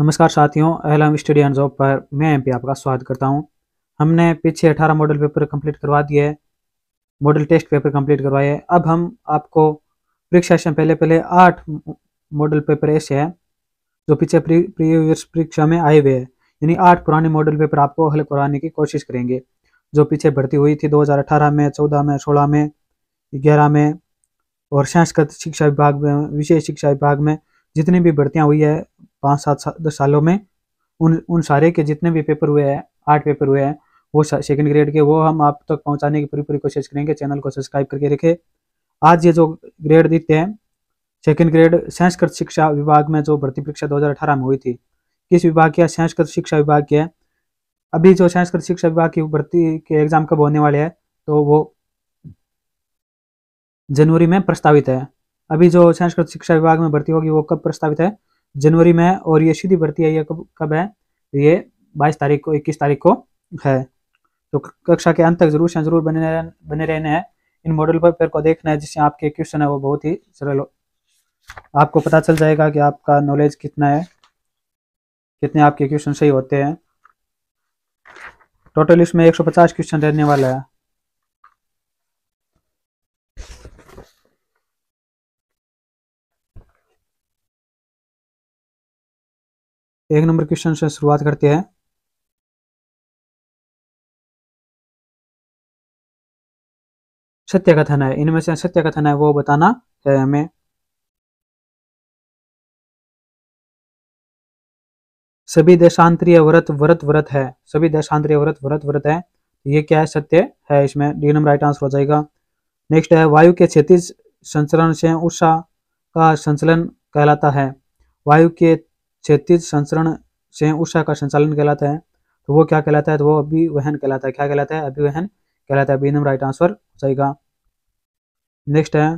नमस्कार साथियों अहलम study and job पर मैं एम आपका स्वागत करता हूं हमने पीछे 18 मॉडल पेपर कंप्लीट करवा दिए है मॉडल टेस्ट पेपर कंप्लीट करवाए अब हम आपको परीक्षा से पहले पहले आठ मॉडल पेपर ऐसे हैं जो पीछे प्रीवियस परीक्षा में आए हुए हैं यानी आठ पुराने मॉडल पेपर आपको हल करवाने की कोशिश करेंगे जो पीछे भर्ती हुई थी दो में चौदह में सोलह में ग्यारह में और संस्कृत शिक्षा विभाग में विशेष शिक्षा विभाग में जितनी भी भर्तियाँ हुई है पाँच सात सा, दस सालों में उन उन सारे के जितने भी पेपर हुए हैं आठ पेपर हुए हैं वो सेकंड ग्रेड के वो हम आप तक पहुंचाने की पूरी पूरी कोशिश करेंगे चैनल को सब्सक्राइब करके रखें आज ये जो ग्रेड देते हैं सेकंड ग्रेड संस्कृत शिक्षा विभाग में जो भर्ती परीक्षा 2018 में हुई थी किस विभाग की संस्कृत शिक्षा विभाग की है अभी जो संस्कृत शिक्षा विभाग की भर्ती के एग्जाम कब होने वाले हैं तो वो जनवरी में प्रस्तावित है अभी जो संस्कृत शिक्षा विभाग में भर्ती होगी वो कब प्रस्तावित है जनवरी में है और ये सीधी भर्ती आई है कब कब है ये बाईस तारीख को इक्कीस तारीख को है तो कक्षा के अंत तक जरूर से जरूर बने बने रहने हैं इन मॉडल पर फिर को देखना है जिससे आपके क्वेश्चन है वो बहुत ही सरल हो आपको पता चल जाएगा कि आपका नॉलेज कितना है कितने आपके क्वेश्चन सही होते हैं टोटल इसमें एक क्वेश्चन रहने वाला है एक नंबर क्वेश्चन से शुरुआत करते हैं सत्य कथन है इनमें से सत्य कथन है वो बताना है हमें सभी देशांतरीय व्रत व्रत व्रत है सभी देशांतरीय व्रत व्रत व्रत है ये क्या है सत्य है इसमें डी नंबर राइट आंसर हो जाएगा नेक्स्ट है वायु के क्षेत्र संचलन से उषा का संचलन कहलाता है वायु के क्षेत्रीय संचरण से ऊषा का संचालन कहलाता है तो वो क्या कहलाता है तो वो अभिवहन कहलाता है क्या कहलाता है अभिवहन कहलाता है बी नंबर राइट आंसर हो जाएगा नेक्स्ट है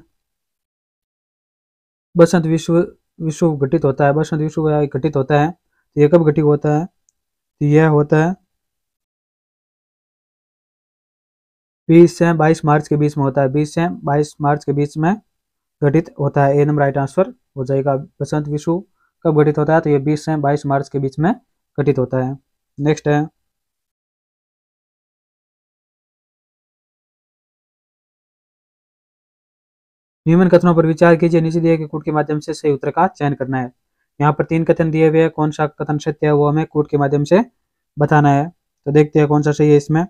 बसंत विश्व विश्व घटित होता है बसंत विश्व घटित होता है तो यह कब घटित होता है तो यह होता है बीस से बाईस मार्च के बीच में होता है बीस से बाईस मार्च के बीच में घटित होता है ए नंबर राइट आंसर हो जाएगा बसंत विश्व कब घटित होता है तो ये बीस से बाईस मार्च के बीच में घटित होता है नेक्स्ट है न्यूमन कथनों पर विचार कीजिए नीचे दिए गए कूट के माध्यम से सही उत्तर का चयन करना है यहाँ पर तीन कथन दिए हुए हैं कौन सा कथन सत्य है वो हमें कूट के माध्यम से बताना है तो देखते हैं कौन सा सही है इसमें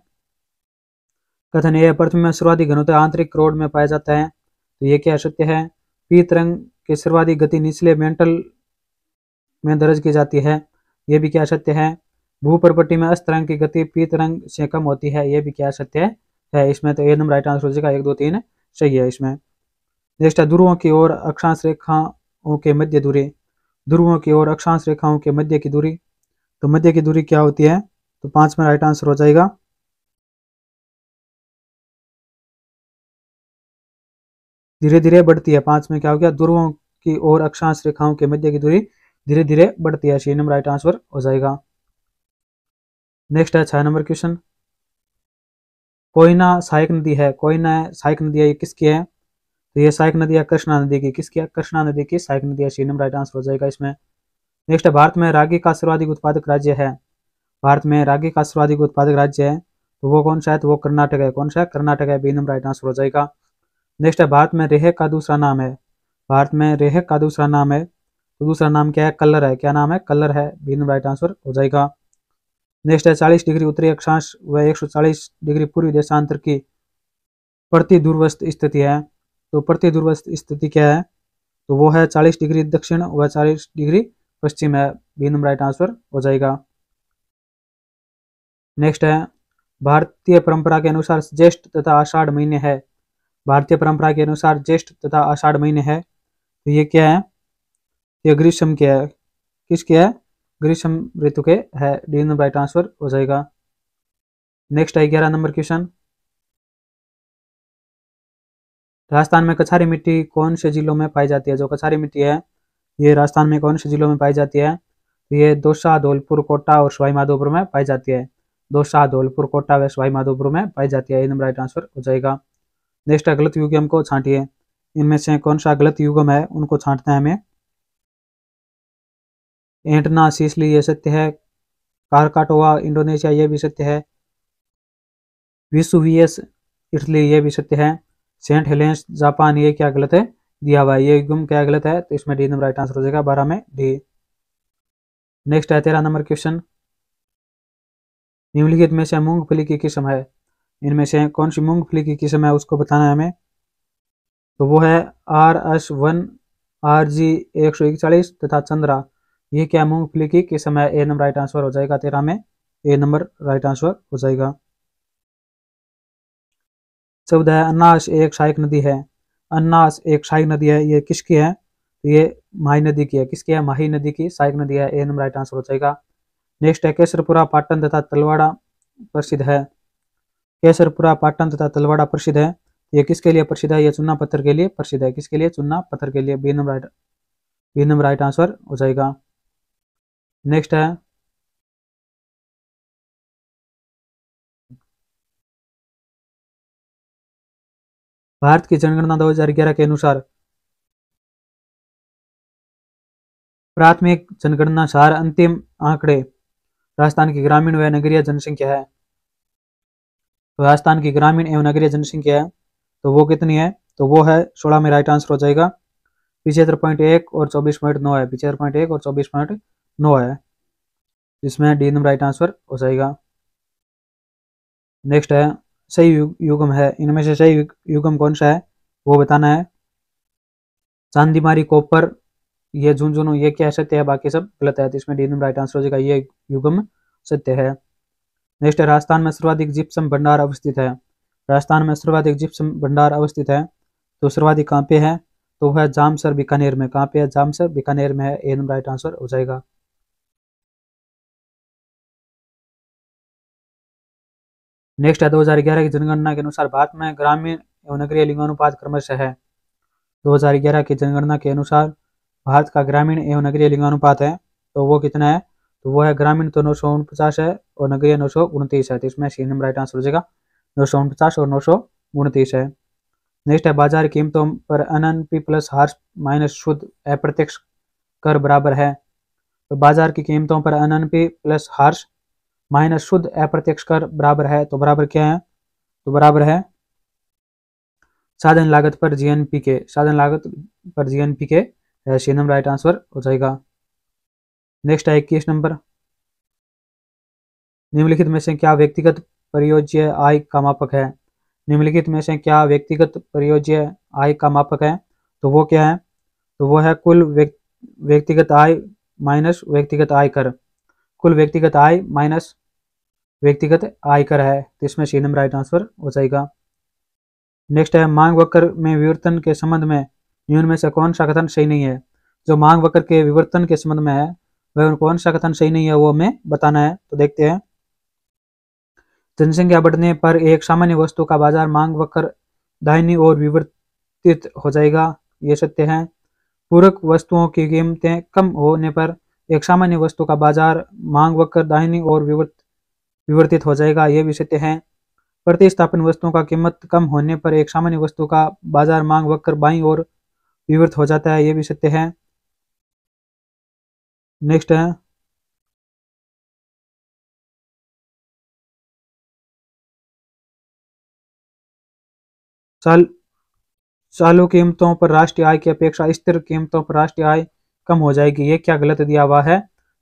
कथन ये पृथ्वी में सर्वाधिक घनत्व आंतरिक क्रोड में पाया जाता है तो ये क्या सत्य है पीत रंग के सर्वाधिक गति निचले मेंटल में दर्ज की जाती है यह भी क्या सत्य है भूपर्पटी में अस्तरंग की गति पीत रंग से कम होती है यह भी क्या सत्य है इसमें तो नंबर राइट आंसर हो जाएगा एक दो तीन सही है इसमें नेक्स्ट है ध्रुवों की ओर अक्षांश रेखाओं के मध्य दूरी ध्रुवों की ओर अक्षांश रेखाओं के मध्य की दूरी तो मध्य की दूरी क्या होती है तो पांच में राइट आंसर हो जाएगा धीरे धीरे बढ़ती है पांच में क्या हो गया ध्रुवों की ओर अक्षांश रेखाओं के मध्य की दूरी धीरे धीरे बढ़ती है छह नंबर राइट आंसर हो जाएगा नेक्स्ट है छह नंबर क्वेश्चन कोयना सहायक नदी है कोयना सहायक नदी है ये किसकी है तो ये सहायक नदी है कृष्णा नदी की किसकी है कृष्णा नदी की सहायक नदी है छह नंबर राइट आंसर हो जाएगा इसमें नेक्स्ट है भारत में रागी का सर्वाधिक उत्पादक राज्य है भारत में रागी का सर्वाधिक उत्पादक राज्य है तो वो कौन सा है तो वो कर्नाटक है कौन सा है कर्नाटक है बी नंबर राइट आंसर हो जाएगा नेक्स्ट है भारत में रेहक का दूसरा नाम है भारत में रेहक का दूसरा नाम है तो दूसरा नाम क्या है कलर है क्या नाम है कलर है भिन्न राइट आंसर हो जाएगा नेक्स्ट है चालीस डिग्री उत्तरी अक्षांश व चालीस डिग्री पूर्वी देशांतर की प्रति दूरवस्थ स्थिति है तो प्रति दूरवस्थ स्थिति क्या है तो वो है चालीस डिग्री दक्षिण व चालीस डिग्री पश्चिम है भिन्न राइट आंसर हो जाएगा नेक्स्ट है भारतीय परंपरा के अनुसार ज्येष्ठ तथा आषाढ़ महीने है भारतीय परंपरा के अनुसार ज्येष्ठ तथा आषाढ़ महीने है तो ये क्या है यह ग्रीष्म क्या है किसकी है ग्रीष्म ऋतु के है डी राइट ट्रांसफर हो जाएगा नेक्स्ट है ग्यारह नंबर क्वेश्चन राजस्थान में कछारी मिट्टी कौन से जिलों में पाई जाती है जो कछारी मिट्टी है ये राजस्थान में कौन से जिलों में पाई जाती है तो ये दोसा धौलपुर कोटा और सवाई माधोपुर में पाई जाती है दोसा धौलपुर कोटा व सवाई माधोपुर में पाई जाती है ये नंबर ट्रांसफर हो जाएगा नेक्स्ट है गलत युग्म को छांटिए इनमें से कौन सा गलत युगम है उनको छांटते है हमें एंटना सीसली ये सत्य है कारकाटोवा इंडोनेशिया ये भी सत्य है विसुवियस इटली ये भी सत्य है सेंट हेलेंस जापान ये क्या गलत है दिया हुआ है ये गुम क्या गलत है तो इसमें डी नंबर राइट आंसर हो जाएगा बारह में डी नेक्स्ट है तेरह नंबर क्वेश्चन निम्नलिखित में से मूंगफली की किस्म है इनमें से कौन सी मूंगफली की किस्म है उसको बताना है हमें तो वो है R S one R G एक सौ इकतालीस तथा चंद्रा ये क्या मूंगफली की किस समय ए नंबर राइट आंसर हो जाएगा तेरह में ए नंबर राइट आंसर हो जाएगा चौदह है अन्नास एक सहायक नदी है अन्नास एक शाही नदी है ये किसकी है तो ये माही नदी की है किसकी है माही नदी की सहायक नदी है ए नंबर राइट आंसर हो जाएगा नेक्स्ट है केसरपुरा पाटन तथा तलवाड़ा प्रसिद्ध है केसरपुरा पाटन तथा तलवाड़ा प्रसिद्ध है ये किसके लिए प्रसिद्ध है ये चुना पत्थर के लिए प्रसिद्ध है किसके लिए चुना पत्थर के लिए B number right B number right answer हो जाएगा नेक्स्ट है भारत की जनगणना 2011 के अनुसार प्राथमिक जनगणना सार अंतिम आंकड़े राजस्थान की ग्रामीण व नगरीय जनसंख्या है तो राजस्थान की ग्रामीण एवं नगरीय जनसंख्या है तो वो कितनी है तो वो है सोलह में राइट आंसर हो जाएगा पिछहत्तर पॉइंट एक और चौबीस पॉइंट नौ है पिछहत्तर पॉइंट एक और चौबीस पॉइंट नो है इसमें डी नंबर राइट आंसर हो जाएगा नेक्स्ट है सही यु, युगम है इनमें से सही यु, युगम कौन सा है वो बताना है चांदी मारी कॉपर ये झुन झुनू ये क्या सत्य है बाकी सब गलत है तो इसमें डी नंबर राइट आंसर हो जाएगा ये युगम सत्य है नेक्स्ट है राजस्थान में सर्वाधिक जिप्सम भंडार अवस्थित है राजस्थान में सर्वाधिक जिप्सम भंडार अवस्थित है तो सर्वाधिक कहाँ पे है तो वह जामसर बीकानेर में कहाँ पे है जामसर बीकानेर में है ए नंबर राइट आंसर हो जाएगा नेक्स्ट है 2011 की जनगणना के अनुसार भारत में ग्रामीण एवं नगरीय लिंगानुपात क्रमशः है 2011 की जनगणना के अनुसार भारत का ग्रामीण एवं नगरीय लिंगानुपात है तो वो कितना है तो वो है ग्रामीण तो नौ सौ उनपचास है और नगरीय नौ सौ उनतीस है तो इसमें सी नंबर राइट आंसर हो जाएगा नौ सौ उनपचास और नौ सौ उनतीस है नेक्स्ट है बाजार कीमतों पर एन पी प्लस हार्स माइनस शुद्ध अप्रत्यक्ष कर बराबर है तो बाजार की कीमतों पर एन पी प्लस हार्स माइनस शुद्ध अप्रत्यक्ष कर बराबर है तो बराबर क्या है तो बराबर है साधन लागत पर जीएनपी के साधन लागत पर जीएनपी के सी नंबर राइट आंसर हो जाएगा नेक्स्ट है इक्कीस नंबर निम्नलिखित में से क्या व्यक्तिगत परियोज्य आय का मापक है निम्नलिखित में से क्या व्यक्तिगत परियोज्य आय का मापक है तो वो क्या है तो वो है कुल व्यक्तिगत आय माइनस व्यक्तिगत आय कर कुल व्यक्तिगत आय माइनस व्यक्तिगत आयकर है तो इसमें सी नंबर राइट आंसर हो जाएगा नेक्स्ट है मांग वक्र में विवर्तन के संबंध में न्यून में से कौन सा कथन सही नहीं है जो मांग वक्र के विवर्तन के संबंध में है वह कौन सा कथन सही नहीं है वो हमें बताना है तो देखते हैं जनसंख्या बढ़ने पर एक सामान्य वस्तु का बाजार मांग वक्र दाहिनी ओर विवर्तित हो जाएगा ये सत्य है पूरक वस्तुओं की कीमतें कम होने पर एक सामान्य वस्तु का बाजार मांग वक्र दाहिनी ओर विवर्त विवर्तित हो जाएगा यह भी सत्य है प्रतिस्थापन वस्तुओं का कीमत कम होने पर एक सामान्य वस्तु का बाजार मांग वक्कर बाई और विवर्त हो जाता है यह भी सत्य है नेक्स्ट है चाल चालू कीमतों पर राष्ट्रीय आय की अपेक्षा स्थिर कीमतों पर राष्ट्रीय आय कम हो जाएगी ये क्या गलत दिया हुआ है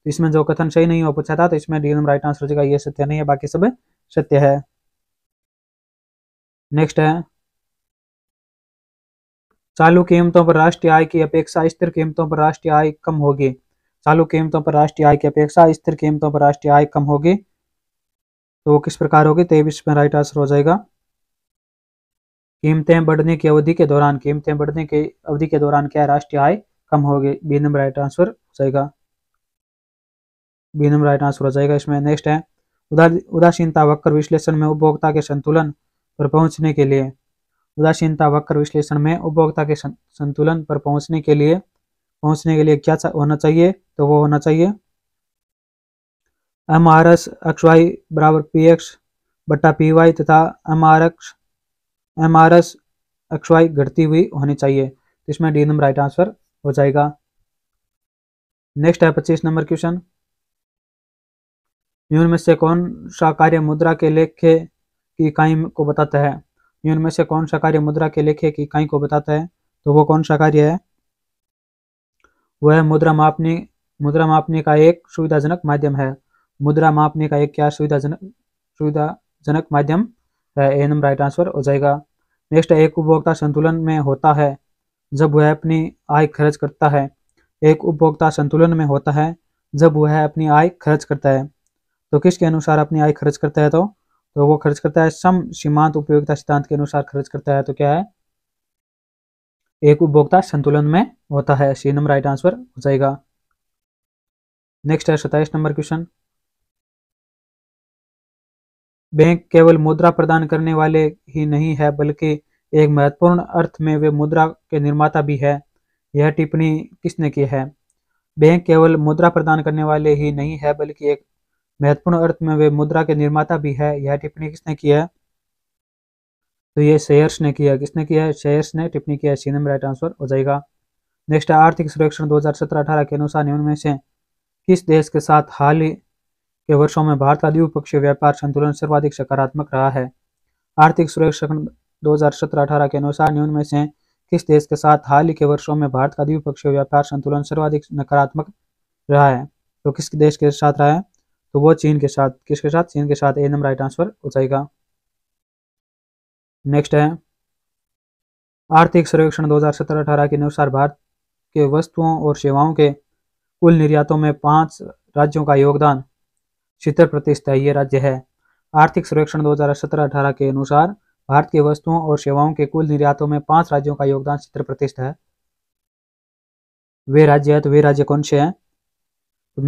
इसमें जो कथन सही नहीं हो पूछा था तो इसमें डी राइट आंसर हो जाएगा ये सत्य नहीं है बाकी सब सत्य है नेक्स्ट है चालू कीमतों पर राष्ट्रीय आय की अपेक्षा स्थिर कीमतों पर राष्ट्रीय आय कम होगी चालू कीमतों पर राष्ट्रीय आय की अपेक्षा स्थिर कीमतों पर राष्ट्रीय आय कम होगी तो वो किस प्रकार होगी तो इसमें राइट आंसर हो जाएगा कीमतें बढ़ने की अवधि के दौरान कीमतें बढ़ने की अवधि के दौरान क्या राष्ट्रीय आय कम होगी बी नंबर राइट आंसर हो जाएगा बी नंबर राइट आंसर हो जाएगा इसमें नेक्स्ट है उदासीनता वक्र विश्लेषण में उपभोक्ता के संतुलन पर पहुंचने के लिए उदासीनता वक्र विश्लेषण में उपभोक्ता के संतुलन पर पहुंचने के लिए पहुंचने के लिए क्या होना चाहिए तो वो होना चाहिए M R S X Y बराबर पी एक्स बट्टा पी वाई तथा M R X M R S X Y घटती हुई होनी चाहिए तो इसमें डी नंबर राइट आंसर हो जाएगा नेक्स्ट है पच्चीस नंबर क्वेश्चन में से कौन सा कार्य मुद्रा के लेखे की इकाई को बताता है में से कौन सा कार्य मुद्रा के लेखे की इकाई को बताता है तो वो कौन सा कार्य है वह मुद्रा मापने मुद्रा मापने का एक सुविधाजनक माध्यम है मुद्रा मापने का एक क्या सुविधाजनक सुविधाजनक माध्यम है ए नंबर राइट आंसर हो जाएगा नेक्स्ट एक उपभोक्ता संतुलन में होता है जब वह अपनी आय खर्च करता है एक उपभोक्ता संतुलन में होता है जब वह अपनी आय खर्च करता है तो किसके अनुसार अपनी आय खर्च करता है तो तो वो खर्च करता है सम सीमांत उपयोगिता सिद्धांत के अनुसार खर्च करता है तो क्या है एक उपभोक्ता संतुलन में होता है सी नंबर राइट आंसर हो जाएगा नेक्स्ट है सताइस नंबर क्वेश्चन बैंक केवल मुद्रा प्रदान करने वाले ही नहीं है बल्कि एक महत्वपूर्ण अर्थ में वे मुद्रा के निर्माता भी है यह टिप्पणी किसने की है बैंक केवल मुद्रा प्रदान करने वाले ही नहीं है बल्कि एक महत्वपूर्ण अर्थ में वे मुद्रा के निर्माता भी है यह टिप्पणी किसने किया है तो ये शेयर्स ने किया किसने किया है शेयर्स ने टिप्पणी किया है सी नंबर राइट आंसर हो जाएगा नेक्स्ट आर्थिक सर्वेक्षण 2017-18 के अनुसार निम्न में से किस देश के साथ हाल ही के वर्षों में भारत का द्विपक्षीय व्यापार संतुलन सर्वाधिक सकारात्मक रहा है आर्थिक सर्वेक्षण 2017-18 के अनुसार निम्न में से किस देश के साथ हाल ही के वर्षों में भारत का द्विपक्षीय व्यापार संतुलन सर्वाधिक नकारात्मक रहा है तो किस देश के साथ रहा है तो वो चीन के साथ किसके साथ चीन के साथ ए नंबर राइट आंसर हो जाएगा नेक्स्ट है आर्थिक सर्वेक्षण 2017-18 के अनुसार भारत के वस्तुओं और सेवाओं के कुल निर्यातों में पांच राज्यों का योगदान छिहत्तर प्रतिशत है ये राज्य है आर्थिक सर्वेक्षण 2017-18 के अनुसार भारत के वस्तुओं और सेवाओं के कुल निर्यातों में पांच राज्यों का योगदान छिहत्तर प्रतिशत है वे राज्य है तो वे राज्य कौन से हैं तो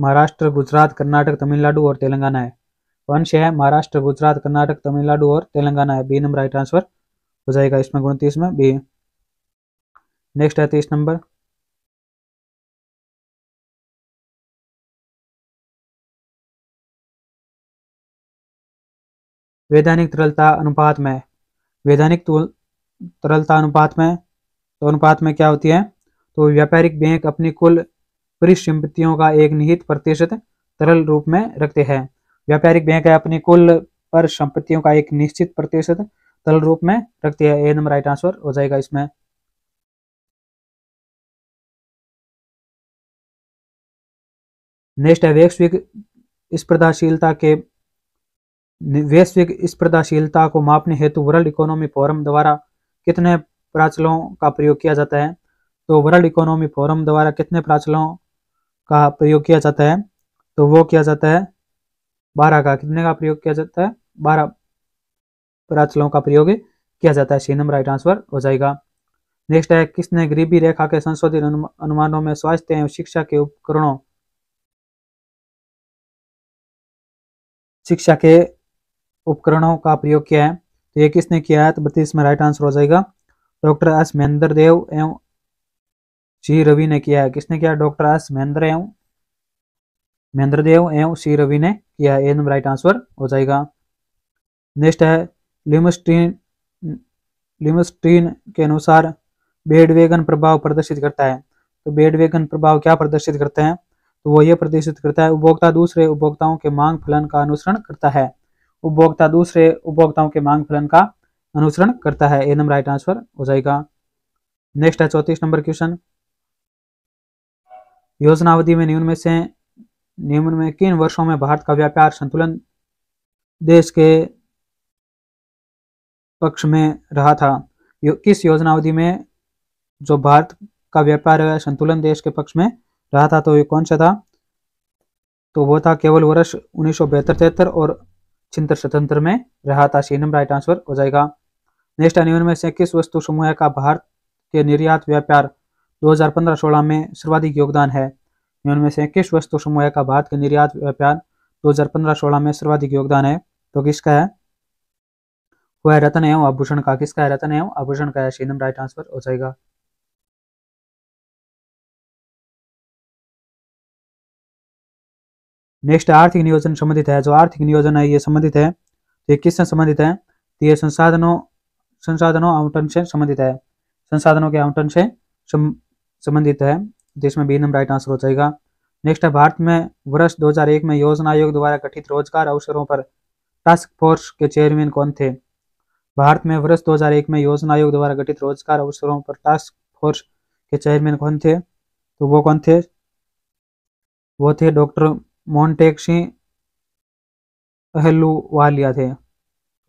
महाराष्ट्र गुजरात कर्नाटक तमिलनाडु और तेलंगाना है वंश है महाराष्ट्र गुजरात कर्नाटक तमिलनाडु और तेलंगाना है बी नंबर राइट आंसर हो जाएगा इसमें उनतीस में बी नेक्स्ट है तीस नंबर वैधानिक तरलता अनुपात में वैधानिक तरलता अनुपात में तो अनुपात में क्या होती है तो व्यापारिक बैंक अपनी कुल परिसंपत्तियों का एक निहित प्रतिशत तरल रूप में रखते हैं व्यापारिक बैंक अपनी कुल पर संपत्तियों का एक निश्चित प्रतिशत तरल रूप में रखते हैं ए नंबर राइट आंसर हो जाएगा इसमें नेक्स्ट है वैश्विक स्पर्धाशीलता के वैश्विक स्पर्धाशीलता को मापने हेतु वर्ल्ड इकोनॉमी फोरम द्वारा कितने प्राचलों का प्रयोग किया जाता है तो वर्ल्ड इकोनॉमी फोरम द्वारा कितने प्राचलों का प्रयोग किया जाता है तो वो किया जाता है बारह का कितने का प्रयोग किया जाता है बारह प्राचलों का प्रयोग किया जाता है सी नंबर आई ट्रांसफर हो जाएगा नेक्स्ट है किसने गरीबी रेखा के संशोधित अनुमानों में स्वास्थ्य एवं शिक्षा के उपकरणों शिक्षा के उपकरणों का प्रयोग किया है तो ये किसने किया है तो बत्तीस में राइट आंसर हो जाएगा डॉक्टर एस महेंद्र देव एवं सी रवि ने किया है किसने किया डॉक्टर एस महेंद्र एवं महेंद्र देव एवं सी रवि ने किया है ए नंबर राइट आंसर हो जाएगा नेक्स्ट है लिमस्ट्रीन लिमस्ट्रीन के अनुसार बेडवेगन प्रभाव प्रदर्शित करता है तो बेडवेगन प्रभाव क्या प्रदर्शित करते हैं तो वो ये प्रदर्शित करता है उपभोक्ता दूसरे उपभोक्ताओं के मांग फलन का अनुसरण करता है उपभोक्ता दूसरे उपभोक्ताओं के मांग फलन का अनुसरण करता है ए नंबर राइट आंसर हो जाएगा नेक्स्ट है चौतीस नंबर क्वेश्चन योजना अवधि में निम्न में से निम्न में किन वर्षों में भारत का व्यापार संतुलन देश के पक्ष में रहा था यो, किस योजना अवधि में जो भारत का व्यापार संतुलन देश के पक्ष में रहा था तो ये कौन सा था तो वो था केवल वर्ष उन्नीस सौ और छिहत्तर स्वतंत्र में रहा था सी नंबर राइट आंसर हो जाएगा नेक्स्ट अनियन में से किस वस्तु समूह का भारत के निर्यात व्यापार 2015 हजार में सर्वाधिक योगदान है उनमें से किस वस्तु समूह का भारत के निर्यात व्यापार 2015 हजार में सर्वाधिक योगदान है तो किसका है वह रतन एवं आभूषण का किसका है रतन एवं आभूषण का है राइट आंसर हो जाएगा नेक्स्ट आर्थिक नियोजन संबंधित है जो आर्थिक नियोजन है ये संबंधित है ये किससे संबंधित है तो ये संसाधनों संसाधनों आवंटन से संबंधित है संसाधनों के आवंटन से संबंधित है जिसमें बी नंबर राइट आंसर हो जाएगा नेक्स्ट है भारत में वर्ष 2001 में योजना आयोग द्वारा गठित रोजगार अवसरों पर टास्क फोर्स के चेयरमैन कौन थे भारत में वर्ष 2001 में योजना आयोग द्वारा गठित रोजगार अवसरों पर टास्क फोर्स के चेयरमैन कौन थे तो वो कौन थे वो थे डॉक्टर मोन्टेक सिंह वालिया थे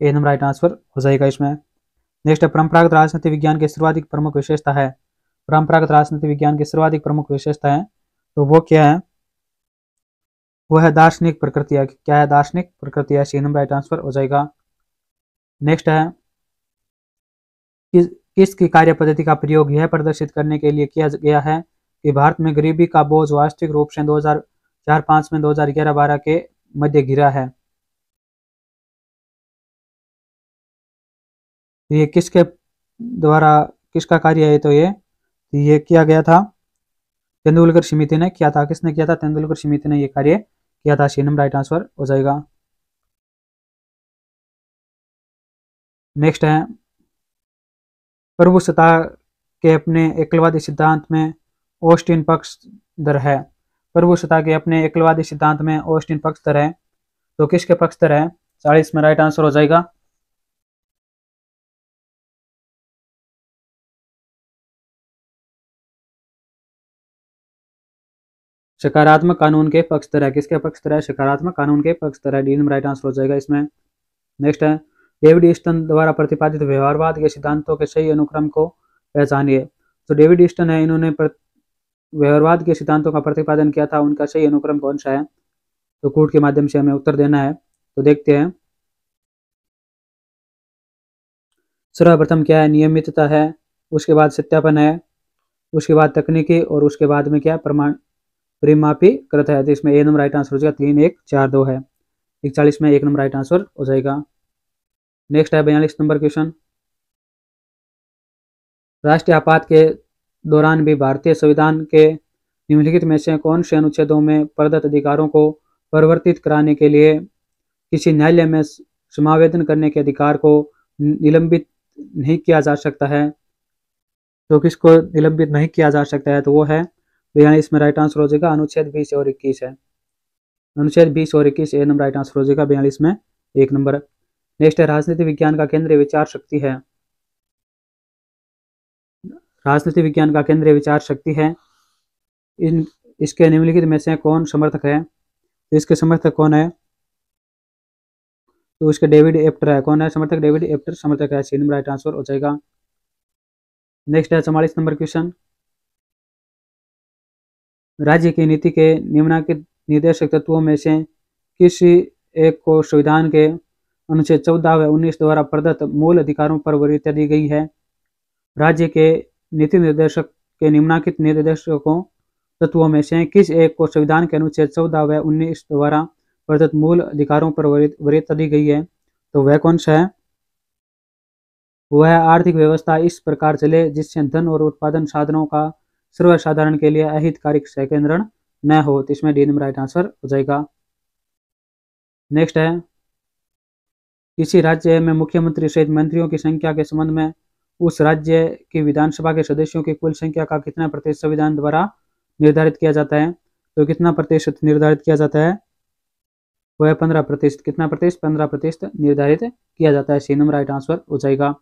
ए नंबर राइट आंसर हो जाएगा इसमें नेक्स्ट है परंपरागत राजनीति विज्ञान की सर्वाधिक प्रमुख विशेषता है परंपरागत राजनीति विज्ञान की सर्वाधिक प्रमुख विशेषता है तो वो क्या है वो है दार्शनिक प्रकृति क्या है दार्शनिक प्रकृति है सी नंबर ट्रांसफर हो जाएगा नेक्स्ट है किस किसकी कार्य पद्धति का प्रयोग यह प्रदर्शित करने के लिए किया गया है कि भारत में गरीबी का बोझ वास्तविक रूप से दो हजार में दो हजार के मध्य गिरा है तो ये किसके द्वारा किसका कार्य है तो ये तो ये किया गया था तेंदुलकर समिति ने किया था किसने किया था तेंदुलकर समिति ने यह कार्य किया था सी नंबर राइट आंसर हो जाएगा नेक्स्ट है सत्ता के अपने एकलवादी सिद्धांत में ओस्टिन पक्ष दर है सत्ता के अपने एकलवादी सिद्धांत में ओस्टिन पक्ष दर है तो किसके पक्ष दर है चालीस में राइट आंसर हो जाएगा सकारात्मक कानून के पक्ष तरह किसके पक्ष तरह सकारात्मक कानून के पक्ष तरह डी राइट आंसर हो जाएगा इसमें नेक्स्ट है डेविड ईस्टन द्वारा प्रतिपादित व्यवहारवाद के सिद्धांतों के सही अनुक्रम को पहचानिए तो डेविड ईस्टन है इन्होंने व्यवहारवाद के सिद्धांतों का प्रतिपादन किया था उनका सही अनुक्रम कौन सा है तो कूट के माध्यम से हमें उत्तर देना है तो देखते हैं सर्वप्रथम क्या है नियमितता है उसके बाद सत्यापन है उसके बाद तकनीकी और उसके बाद में क्या प्रमाण परिमापी गलत है तो इसमें ए नंबर राइट आंसर हो जाएगा तीन एक चार दो है इकतालीस में एक नंबर राइट आंसर हो जाएगा नेक्स्ट है बयालीस नंबर क्वेश्चन राष्ट्रीय आपात के दौरान भी भारतीय संविधान के निम्नलिखित में से कौन से अनुच्छेदों में प्रदत्त अधिकारों को परिवर्तित कराने के लिए किसी न्यायालय में समावेदन करने के अधिकार को निलंबित नहीं किया जा सकता है तो किसको निलंबित नहीं किया जा सकता है तो वो है तो यहाँ इसमें राइट आंसर हो जाएगा अनुच्छेद बीस और इक्कीस है अनुच्छेद बीस और इक्कीस ए नंबर राइट आंसर हो जाएगा बयालीस में एक नंबर नेक्स्ट है राजनीति विज्ञान का केंद्रीय विचार शक्ति है राजनीति विज्ञान का केंद्रीय विचार शक्ति है इन इसके निम्नलिखित में से कौन समर्थक है तो इसके समर्थक कौन है तो इसके डेविड एप्टर है कौन है समर्थक डेविड एप्टर समर्थक है सी नंबर राइट आंसर हो जाएगा नेक्स्ट है चौवालीस नंबर क्वेश्चन राज्य की नीति के निम्नांकित निर्देशक तत्वों में से किसी एक को संविधान के अनुच्छेद चौदह व उन्नीस द्वारा प्रदत्त मूल अधिकारों पर वरीयता दी गई है राज्य के नीति निर्देशक के निम्नांकित निर्देशकों तत्वों में से किस एक को संविधान के अनुच्छेद चौदह व उन्नीस द्वारा प्रदत्त मूल अधिकारों पर वरीयता दी गई है तो वह कौन सा है वह आर्थिक व्यवस्था इस प्रकार चले जिससे धन और उत्पादन साधनों का सर्वसाधारण के लिए अहितकारिक संकेंद्रण न हो तो इसमें डी नंबर राइट आंसर हो जाएगा नेक्स्ट है किसी राज्य में मुख्यमंत्री सहित मंत्रियों की संख्या के संबंध में उस राज्य की विधानसभा के सदस्यों की कुल संख्या का कितना प्रतिशत संविधान द्वारा निर्धारित किया जाता है तो कितना प्रतिशत निर्धारित किया जाता है वह पंद्रह प्रतिशत कितना प्रतिशत पंद्रह प्रतिशत निर्धारित किया जाता है सी नंबर राइट आंसर हो जाएगा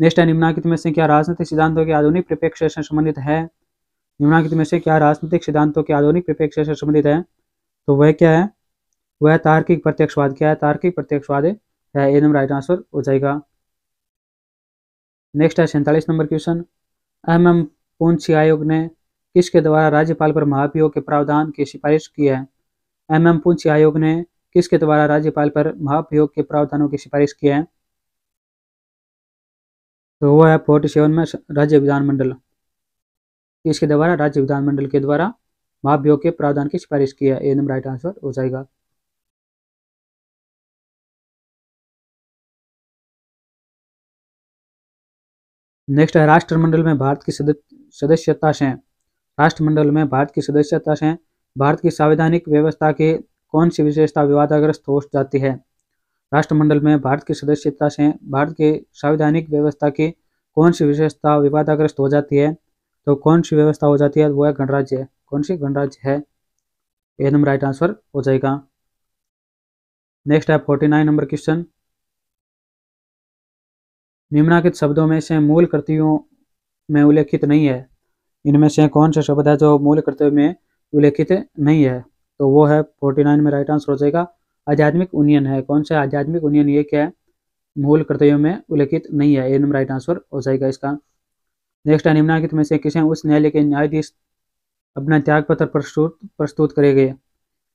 नेक्स्ट है निम्नाकित में संख्या राजनीतिक सिद्धांतों के आधुनिक परिप्रेक्ष्य से संबंधित है निम्नलिखित में से क्या राजनीतिक सिद्धांतों के आधुनिक परिप्रेक्ष्य से संबंधित है तो वह क्या है वह तार्किक प्रत्यक्षवाद क्या है तार्किक प्रत्यक्षवाद है ए नंबर राइट आंसर हो जाएगा नेक्स्ट है सैंतालीस नंबर क्वेश्चन एम एम पूंछी आयोग ने किसके द्वारा राज्यपाल पर महाभियोग के प्रावधान की सिफारिश की है एम एम पूंछी आयोग ने किसके द्वारा राज्यपाल पर महाभियोग के प्रावधानों की सिफारिश की है तो वह है फोर्टी सेवन में राज्य विधानमंडल इसके द्वारा राज्य विधानमंडल के द्वारा महाभियोग के प्रावधान की सिफारिश की ए नंबर राइट आंसर हो जाएगा नेक्स्ट है राष्ट्रमंडल में भारत की सदस्यता से राष्ट्रमंडल में भारत की सदस्यता से भारत की संवैधानिक व्यवस्था की कौन सी विशेषता विवादाग्रस्त हो जाती है राष्ट्रमंडल में भारत की सदस्यता से भारत की संवैधानिक व्यवस्था की कौन सी विशेषता विवादाग्रस्त हो जाती है तो कौन सी व्यवस्था हो जाती है वो है गणराज्य कौन सी गणराज्य है यह नंबर राइट आंसर हो जाएगा नेक्स्ट है फोर्टी नाइन नंबर क्वेश्चन निम्नाखित शब्दों में से मूल कृतियों में उल्लेखित नहीं है इनमें से कौन सा शब्द है जो मूल कृतियों में उल्लेखित नहीं है तो वो है फोर्टी नाइन में राइट आंसर हो जाएगा आध्यात्मिक यूनियन है कौन सा आध्यात्मिक यूनियन ये क्या है मूल कृतियों में उल्लेखित नहीं है ये नंबर राइट आंसर हो जाएगा इसका नेक्स्ट है में से किसे उस न्यायालय के न्यायाधीश अपना त्याग पत्र प्रस्तुत प्रस्तुत करेंगे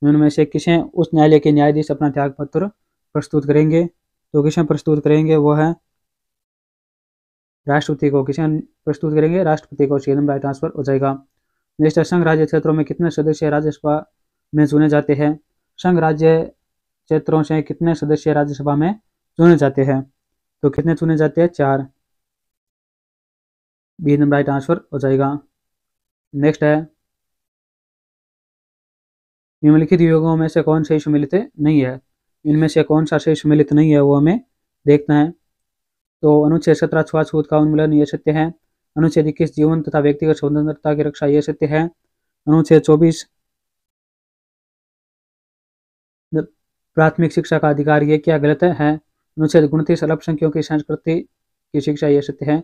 इनमें से किसे उस न्यायालय के न्यायाधीश अपना त्याग पत्र प्रस्तुत करेंगे तो किसे प्रस्तुत करेंगे वो है राष्ट्रपति को किसे प्रस्तुत करेंगे राष्ट्रपति को सीधे बाय ट्रांसफर हो जाएगा नेक्स्ट संघ राज्य क्षेत्रों में कितने सदस्य राज्यसभा में चुने जाते हैं संघ राज्य क्षेत्रों से कितने सदस्य राज्यसभा में चुने जाते हैं तो कितने चुने जाते हैं चार बी नंबर राइट आंसर हो जाएगा नेक्स्ट है निम्नलिखित योगों में से कौन से सम्मिलित नहीं है इनमें से कौन सा सही सम्मिलित नहीं है वो हमें देखना है तो अनुच्छेद सत्रह छुआछूत का उन्मूलन यह सत्य है अनुच्छेद इक्कीस जीवन तथा व्यक्तिगत स्वतंत्रता की रक्षा यह सत्य है अनुच्छेद चौबीस प्राथमिक शिक्षा का अधिकार ये क्या गलत है अनुच्छेद उनतीस अल्पसंख्यकों की संस्कृति की शिक्षा यह सत्य है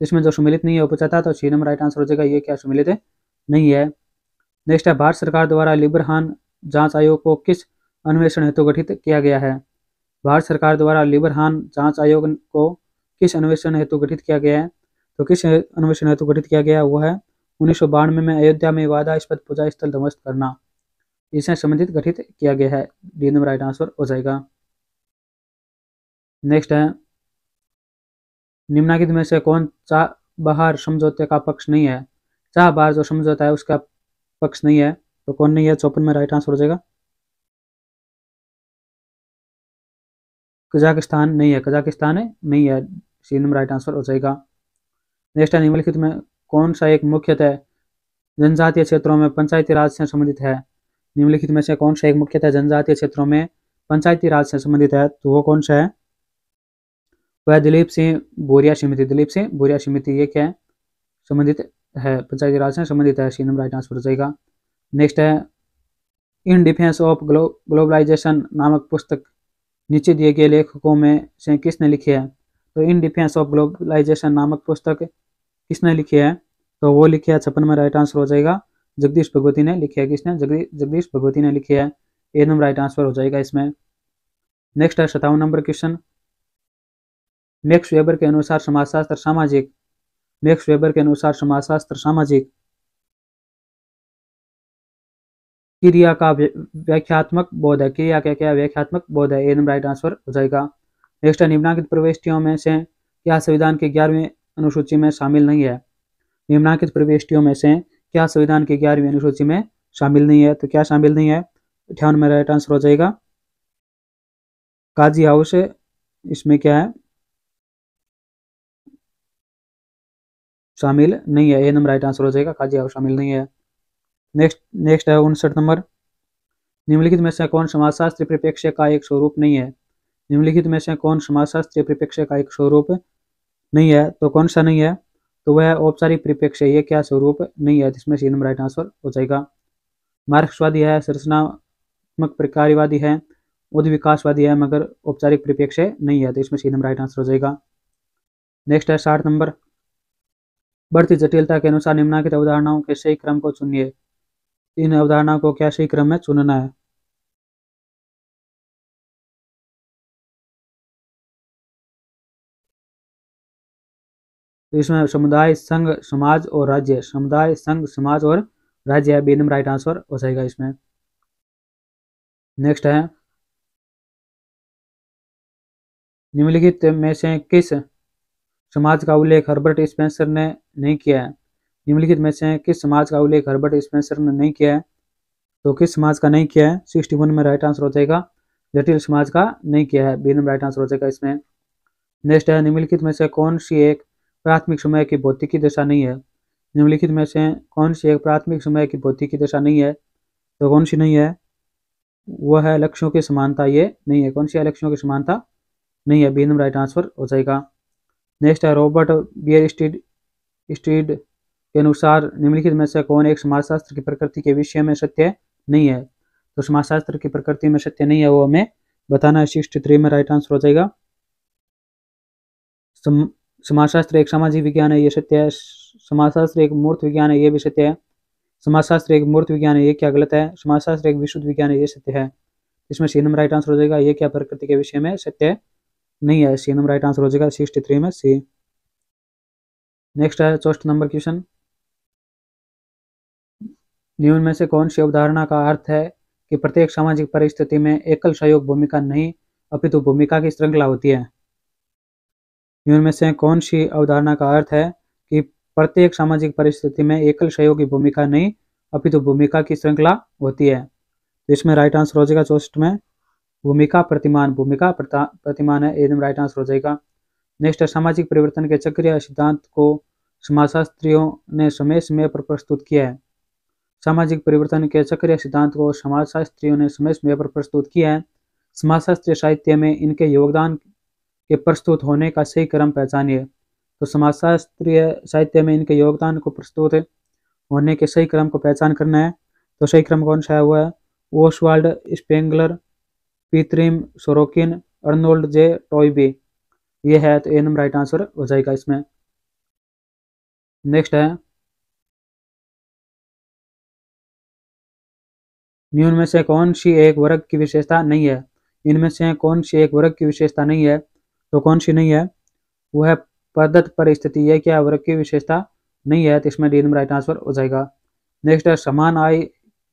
तो इसमें जो सम्मिलित नहीं है वो पूछा था तो छह नंबर राइट आंसर हो जाएगा ये क्या सम्मिलित नहीं है नेक्स्ट है भारत सरकार द्वारा लिबरहान जांच आयोग को किस अन्वेषण हेतु गठित किया गया है भारत सरकार द्वारा लिबरहान जांच आयोग को किस अन्वेषण हेतु गठित किया गया है तो किस अन्वेषण हेतु गठित किया गया वो है उन्नीस में अयोध्या में वादा स्पद पूजा स्थल ध्वस्त करना इसे संबंधित गठित किया गया है डी नंबर राइट आंसर हो जाएगा नेक्स्ट है निम्नलिखित में से कौन चाह बाहर समझौते का पक्ष नहीं है चाह बहार जो समझौता है उसका पक्ष नहीं है तो कौन नहीं है चौपन में राइट आंसर हो जाएगा कजाकिस्तान नहीं है कजाकिस्तान है नहीं है सी नंबर राइट आंसर हो जाएगा नेक्स्ट है निम्नलिखित में कौन सा एक मुख्यतः जनजातीय क्षेत्रों में पंचायती राज से संबंधित है निम्नलिखित में से कौन सा एक मुख्यतः जनजातीय क्षेत्रों में पंचायती राज से संबंधित है तो वो कौन सा है वह दिलीप सिंह बोरिया समिति दिलीप सिंह बोरिया समिति ये क्या है संबंधित है पंचायती राज से संबंधित है सी नंबर राइट आंसर हो जाएगा नेक्स्ट है in defence of glo globalisation नामक पुस्तक नीचे दिए गए लेखकों में से किसने लिखी है तो इन डिफेंस ऑफ ग्लोबलाइजेशन नामक पुस्तक किसने लिखी है तो वो लिखी है छप्पन में राइट आंसर हो जाएगा जगदीश भगवती ने लिखी है किसने जगदीश भगवती ने लिखी है ए नंबर राइट आंसर हो जाएगा इसमें नेक्स्ट है सतावन नंबर क्वेश्चन मैक्स वेबर के अनुसार समाजशास्त्र सामाजिक मैक्स वेबर के अनुसार समाजशास्त्र सामाजिक क्रिया का व्याख्यात्मक बोध है क्रिया क्या क्या व्याख्यात्मक बोध है ए नंबर राइट आंसर हो जाएगा नेक्स्ट है निम्नांकित प्रविष्टियों में से क्या संविधान के ग्यारहवीं अनुसूची में शामिल नहीं है निम्नांकित प्रविष्टियों में से क्या संविधान के ग्यारहवीं अनुसूची में शामिल नहीं है तो क्या शामिल नहीं है अठावन में राइट आंसर हो जाएगा काजी हाउस इसमें क्या है शामिल नहीं है ए नंबर राइट आंसर हो जाएगा काजियाब शामिल नहीं है नेक्स्ट नेक्स्ट है उनसठ नंबर निम्नलिखित में से कौन समाजशास्त्र परिप्रेक्ष्य का एक स्वरूप नहीं है निम्नलिखित में से कौन समाजशास्त्र परिप्रेक्ष्य का एक स्वरूप नहीं है तो कौन सा नहीं है तो वह औपचारिक परिप्रेक्ष्य ये क्या स्वरूप नहीं है जिसमें सी नंबर राइट आंसर हो जाएगा मार्क्सवादी है संरचनात्मक प्रकारीवादी है उद्ध विकासवादी है मगर औपचारिक परिप्रेक्ष्य नहीं है तो इसमें सी नंबर राइट आंसर हो जाएगा नेक्स्ट है साठ नंबर बढ़ती जटिलता के अनुसार निम्नाकित अवधारणाओं के सही क्रम को चुनिए इन अवधारणाओं को क्या सही क्रम में चुनना है तो इसमें समुदाय संघ समाज और राज्य समुदाय संघ समाज और राज्य बी नंबर राइट आंसर हो जाएगा इसमें नेक्स्ट है निम्नलिखित में से किस समाज का उल्लेख हर्बर्ट स्पेंसर ने नहीं किया है निम्नलिखित में से किस समाज का उल्लेख हर्बर्ट स्पेंसर ने नहीं किया है तो किस समाज का नहीं किया है सिक्सटी वन में राइट आंसर हो जाएगा जटिल समाज का नहीं किया है बी नंबर राइट आंसर हो जाएगा इसमें नेक्स्ट है निम्नलिखित में से कौन सी एक प्राथमिक समय की भौतिकी दशा नहीं है निम्नलिखित में से कौन सी एक प्राथमिक समय की भौतिकी दशा नहीं है तो कौन सी नहीं है वह है लक्ष्यों की समानता ये नहीं है कौन सी है लक्ष्यों की समानता नहीं है बी नंबर राइट आंसर हो जाएगा नेक्स्ट है रॉबर्ट बियर स्टीड स्ट्रीट के अनुसार निम्नलिखित में से कौन एक समाजशास्त्र की प्रकृति के विषय में सत्य नहीं है तो समाजशास्त्र की प्रकृति में सत्य नहीं है वो हमें बताना है सिक्सटी थ्री में राइट आंसर हो जाएगा समाजशास्त्र एक सामाजिक विज्ञान है ये सत्य है समाजशास्त्र एक मूर्त विज्ञान है ये भी सत्य है समाजशास्त्र एक मूर्त विज्ञान है ये क्या गलत है समाजशास्त्र एक विशुद्ध विज्ञान है ये सत्य है इसमें सी नंबर राइट आंसर हो जाएगा ये क्या प्रकृति के विषय में सत्य है नहीं है सी नंबर राइट आंसर हो जाएगा सिक्सटी थ्री में सी नेक्स्ट है चौस्ट नंबर क्वेश्चन निम्न में से कौन सी अवधारणा का अर्थ है कि प्रत्येक सामाजिक परिस्थिति में एकल सहयोग भूमिका नहीं अपितु भूमिका की श्रृंखला होती है निम्न में से कौन सी अवधारणा का अर्थ है कि प्रत्येक सामाजिक परिस्थिति में एकल सहयोग की भूमिका नहीं अपितु भूमिका की श्रृंखला होती है तो इसमें राइट आंसर हो जाएगा चौष्ट में भूमिका प्रतिमान भूमिका प्रतिमान है एकदम राइट आंसर हो जाएगा नेक्स्ट है सामाजिक परिवर्तन के चक्रीय सिद्धांत को समाजशास्त्रियों ने समय समय पर प्रस्तुत किया है सामाजिक परिवर्तन के चक्रीय सिद्धांत को समाजशास्त्रियों ने समय समय पर प्रस्तुत किया है समाजशास्त्रीय साहित्य में इनके योगदान के प्रस्तुत होने का सही क्रम पहचानिए तो समाजशास्त्रीय साहित्य में इनके योगदान को प्रस्तुत होने के सही क्रम को पहचान करना है तो सही क्रम कौन सा हुआ है Oswald Spengler Pitirim Sorokin Arnold J Toynbee ये है तो ए नंबर राइट आंसर हो जाएगा इसमें नेक्स्ट है न्यून में से कौन सी एक वर्ग की विशेषता नहीं है इनमें से कौन सी एक वर्ग की विशेषता नहीं है तो कौन सी नहीं है वो है पद्धत परिस्थिति स्थिति यह क्या वर्ग की विशेषता नहीं है तो इसमें डी नंबर राइट आंसर हो जाएगा नेक्स्ट है समान आय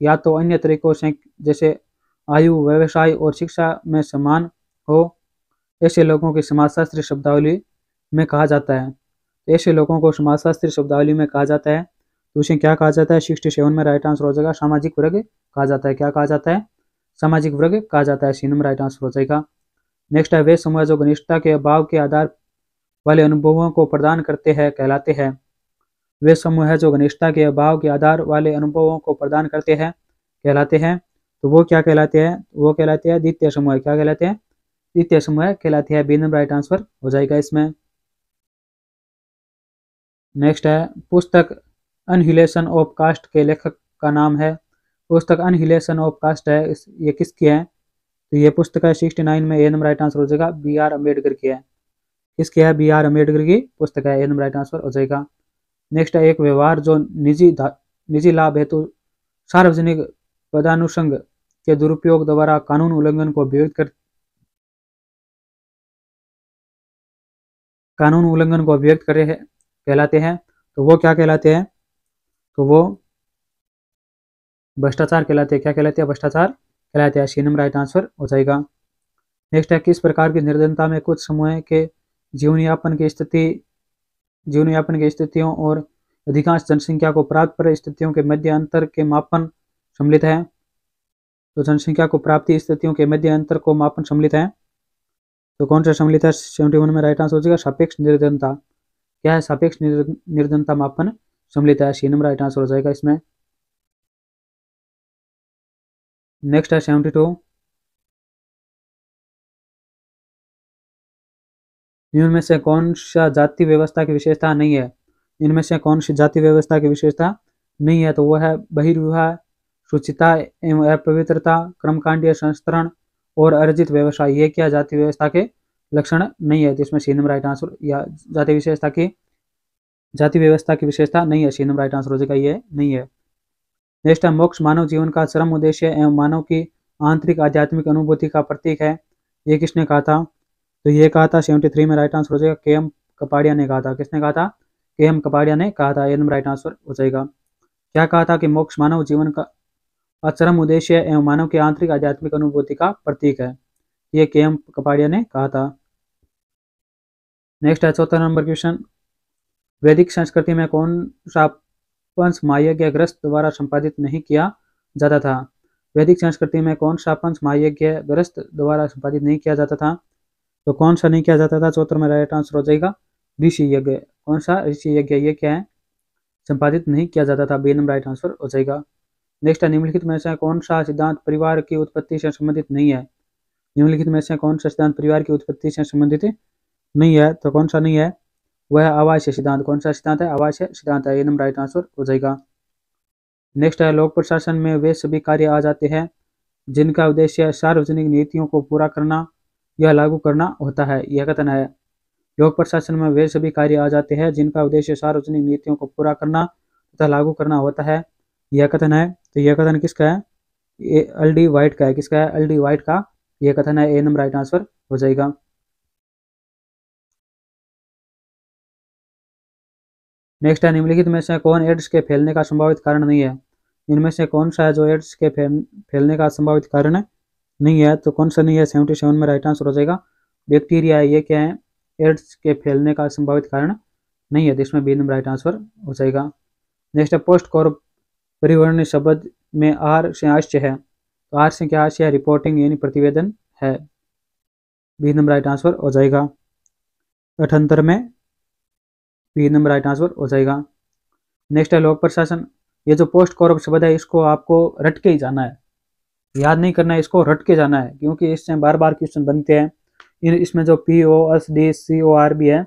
या तो अन्य तरीकों से जैसे आयु व्यवसाय और शिक्षा में समान हो ऐसे लोगों की समाजशास्त्री शब्दावली में कहा जाता है ऐसे लोगों को समाजशास्त्री शब्दावली में कहा जाता है तो उसे क्या कहा जाता है सिक्सटी सेवन में राइट आंसर हो जाएगा सामाजिक वर्ग कहा जाता है क्या कहा जाता है सामाजिक वर्ग कहा जाता है सी नंबर राइट आंसर हो जाएगा नेक्स्ट है वे समूह जो घनिष्ठता के अभाव के आधार वाले अनुभवों को प्रदान करते हैं कहलाते हैं वे समूह है जो घनिष्ठता के अभाव के आधार वाले अनुभवों को प्रदान करते हैं कहलाते हैं तो वो क्या कहलाते हैं वो कहलाते हैं द्वितीय समूह क्या कहलाते हैं द्वितीय समूह कहलाते हैं बी नंबर राइट आंसर हो जाएगा इसमें नेक्स्ट है पुस्तक अनहिलेशन ऑफ कास्ट के लेखक का नाम है पुस्तक अनहिलेशन ऑफ कास्ट है इस ये किसकी है तो ये पुस्तक है सिक्सटी नाइन में ए नंबर राइट आंसर हो जाएगा बी आर अम्बेडकर की है किसकी है बी आर अम्बेडकर की पुस्तक है ए नंबर राइट आंसर हो जाएगा नेक्स्ट है एक व्यवहार जो निजी निजी लाभ हेतु सार्वजनिक पदानुसंग के दुरुपयोग द्वारा कानून उल्लंघन को अभिव्यक्त कर कानून उल्लंघन को अभिव्यक्त करे है कहलाते हैं तो वो क्या कहलाते हैं तो वो भ्रष्टाचार कहलाते हैं क्या कहलाते हैं भ्रष्टाचार कहलाते हैं सी नंबर राइट आंसर हो जाएगा नेक्स्ट है किस प्रकार की निर्धनता में कुछ समूह के जीवन यापन की स्थिति जीवन यापन की स्थितियों और अधिकांश जनसंख्या को प्राप्त पर स्थितियों के मध्य अंतर के मापन सम्मिलित है तो जनसंख्या को प्राप्ति स्थितियों के मध्य अंतर को मापन सम्मिलित है तो कौन सा सम्मिलित है सेवेंटी वन में राइट आंसर हो जाएगा सापेक्ष निर्धनता क्या है सापेक्ष निर्धनता मापन सम्मिलित है सी नंबर राइट आंसर हो जाएगा इसमें नेक्स्ट है सेवेंटी टू इनमें से कौन सा जाति व्यवस्था की विशेषता नहीं है इनमें से कौन सी जाति व्यवस्था की विशेषता नहीं है तो वह है बहिर्विवाह शुचिता एवं अपवित्रता क्रमकांडीय संस्तरण और अर्जित व्यवसाय ये क्या जाति व्यवस्था के लक्षण नहीं है जिसमें सी नंबर राइट आंसर या जाति विशेषता की जाति व्यवस्था की विशेषता नहीं है सी नंबर राइट आंसर हो जाएगा ये नहीं है नेक्स्ट है मोक्ष मानव जीवन का चरम उद्देश्य एवं मानव की आंतरिक आध्यात्मिक अनुभूति का प्रतीक है ये किसने कहा था तो ये कहा था सेवेंटी थ्री में राइट आंसर हो जाएगा के एम कपाड़िया ने कहा था किसने कहा था के एम कपाड़िया ने कहा था ये नंबर राइट आंसर हो जाएगा क्या कहा था कि मोक्ष मानव जीवन का आश्रम उद्देश्य एवं मानव की आंतरिक आध्यात्मिक अनुभूति का प्रतीक है ये के एम कपाड़िया ने कहा था नेक्स्ट है चौथा नंबर क्वेश्चन वैदिक संस्कृति में कौन सा पंच महायज्ञ ग्रस्त द्वारा संपादित नहीं किया जाता था वैदिक संस्कृति में कौन सा पंच महायज्ञ ग्रस्त द्वारा संपादित नहीं किया जाता था तो कौन सा नहीं किया जाता था चौथा में राइट आंसर हो जाएगा ऋषि यज्ञ कौन सा ऋषि यज्ञ ये क्या है संपादित नहीं किया जाता था बी नंबर राइट आंसर हो जाएगा नेक्स्ट है निम्नलिखित में से कौन सा सिद्धांत परिवार की उत्पत्ति से संबंधित नहीं है निम्नलिखित में से कौन सा सिद्धांत परिवार की उत्पत्ति से संबंधित नहीं है तो कौन सा नहीं है वह आवास्य सिद्धांत कौन सा सिद्धांत है आवास्य सिद्धांत है ये नंबर राइट आंसर हो जाएगा नेक्स्ट है लोक प्रशासन में वे सभी कार्य आ जाते हैं जिनका उद्देश्य सार्वजनिक नीतियों को पूरा करना या लागू करना होता है यह कथन है लोक प्रशासन में वे सभी कार्य आ जाते हैं जिनका उद्देश्य सार्वजनिक नीतियों को पूरा करना तथा लागू करना होता है यह कथन है तो यह कथन किसका है ए एल डी वाइट का है किसका है एल डी वाइट का यह कथन है ए नंबर राइट आंसर हो जाएगा नेक्स्ट है निम्नलिखित में से कौन एड्स के फैलने का संभावित कारण नहीं है इनमें से कौन सा है जो एड्स के फैलने का संभावित कारण नहीं है तो कौन सा नहीं है सेवेंटी सेवन में राइट आंसर हो जाएगा बैक्टीरिया ये क्या है एड्स के फैलने का संभावित कारण नहीं है तो इसमें बी नंबर राइट आंसर हो जाएगा नेक्स्ट है पोस्ट परिवर्ण शब्द में आर से आश्य है तो आर से क्या आश्य है रिपोर्टिंग यानी प्रतिवेदन है बी नंबर राइट आंसर हो जाएगा अठहत्तर में बी नंबर राइट आंसर हो जाएगा नेक्स्ट है लोक प्रशासन ये जो पोस्ट कौरव शब्द है इसको आपको रट के ही जाना है याद नहीं करना है इसको रट के जाना है क्योंकि इससे बार बार क्वेश्चन बनते हैं इसमें जो P O S D C O R B है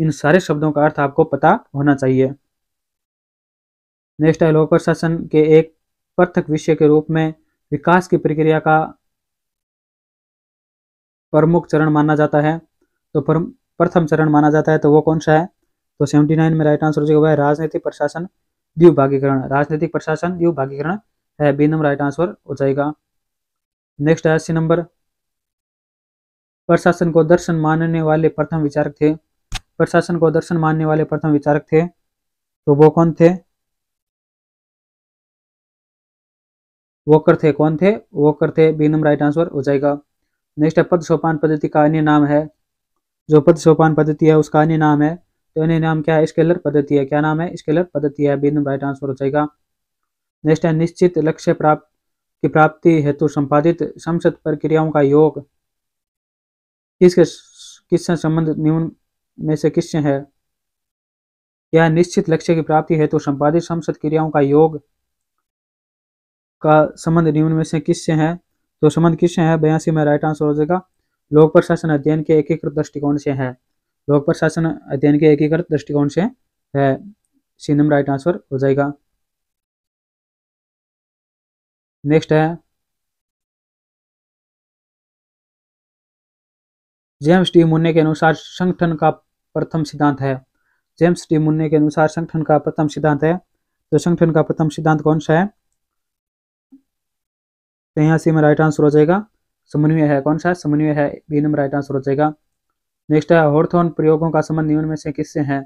इन सारे शब्दों का अर्थ आपको पता होना चाहिए नेक्स्ट है लोक प्रशासन के एक पृथक विषय के रूप में विकास की प्रक्रिया का प्रमुख चरण माना जाता है तो प्रथम चरण माना जाता है तो वो कौन सा है तो सेवेंटी नाइन में राइट आंसर हो जाएगा राजनीतिक प्रशासन द्विभागीकरण राजनीतिक प्रशासन द्विभागीकरण है बी नंबर राइट आंसर हो जाएगा नेक्स्ट है अस्सी नंबर प्रशासन को दर्शन मानने वाले प्रथम विचारक थे प्रशासन को दर्शन मानने वाले प्रथम विचारक थे तो वो कौन थे वोकर थे कौन थे वोकर थे बी नंबर राइट आंसर हो जाएगा नेक्स्ट है पद सोपान पद्धति का अन्य नाम है जो पद सोपान पद्धति है उसका अन्य नाम है तो अन्य नाम क्या है स्केलर पद्धति है क्या नाम है स्केलर पद्धति है बी नंबर राइट आंसर हो जाएगा नेक्स्ट है निश्चित लक्ष्य प्राप्त की प्राप्ति हेतु संपादित समसत प्रक्रियाओं का योग किसके किससे संबंध निम्न में से किससे है यह निश्चित लक्ष्य की प्राप्ति हेतु संपादित समसत क्रियाओं का योग का संबंध निम्न में से किससे है तो संबंध किससे है बयासी में राइट आंसर हो जाएगा लोक प्रशासन अध्ययन के एकीकृत दृष्टिकोण से है लोक प्रशासन अध्ययन के एकीकृत दृष्टिकोण से है सीनम राइट आंसर हो जाएगा नेक्स्ट है जेम्स टी मुन्ने के अनुसार संगठन का प्रथम सिद्धांत है जेम्स टी मुन्ने के अनुसार संगठन का प्रथम सिद्धांत है तो संगठन का प्रथम सिद्धांत कौन सा है तो यहाँ सी में राइट आंसर हो जाएगा समन्वय है कौन सा समन्वय है बी नंबर राइट आंसर हो जाएगा नेक्स्ट है होर्थोन प्रयोगों का संबंध निम्न में से किससे है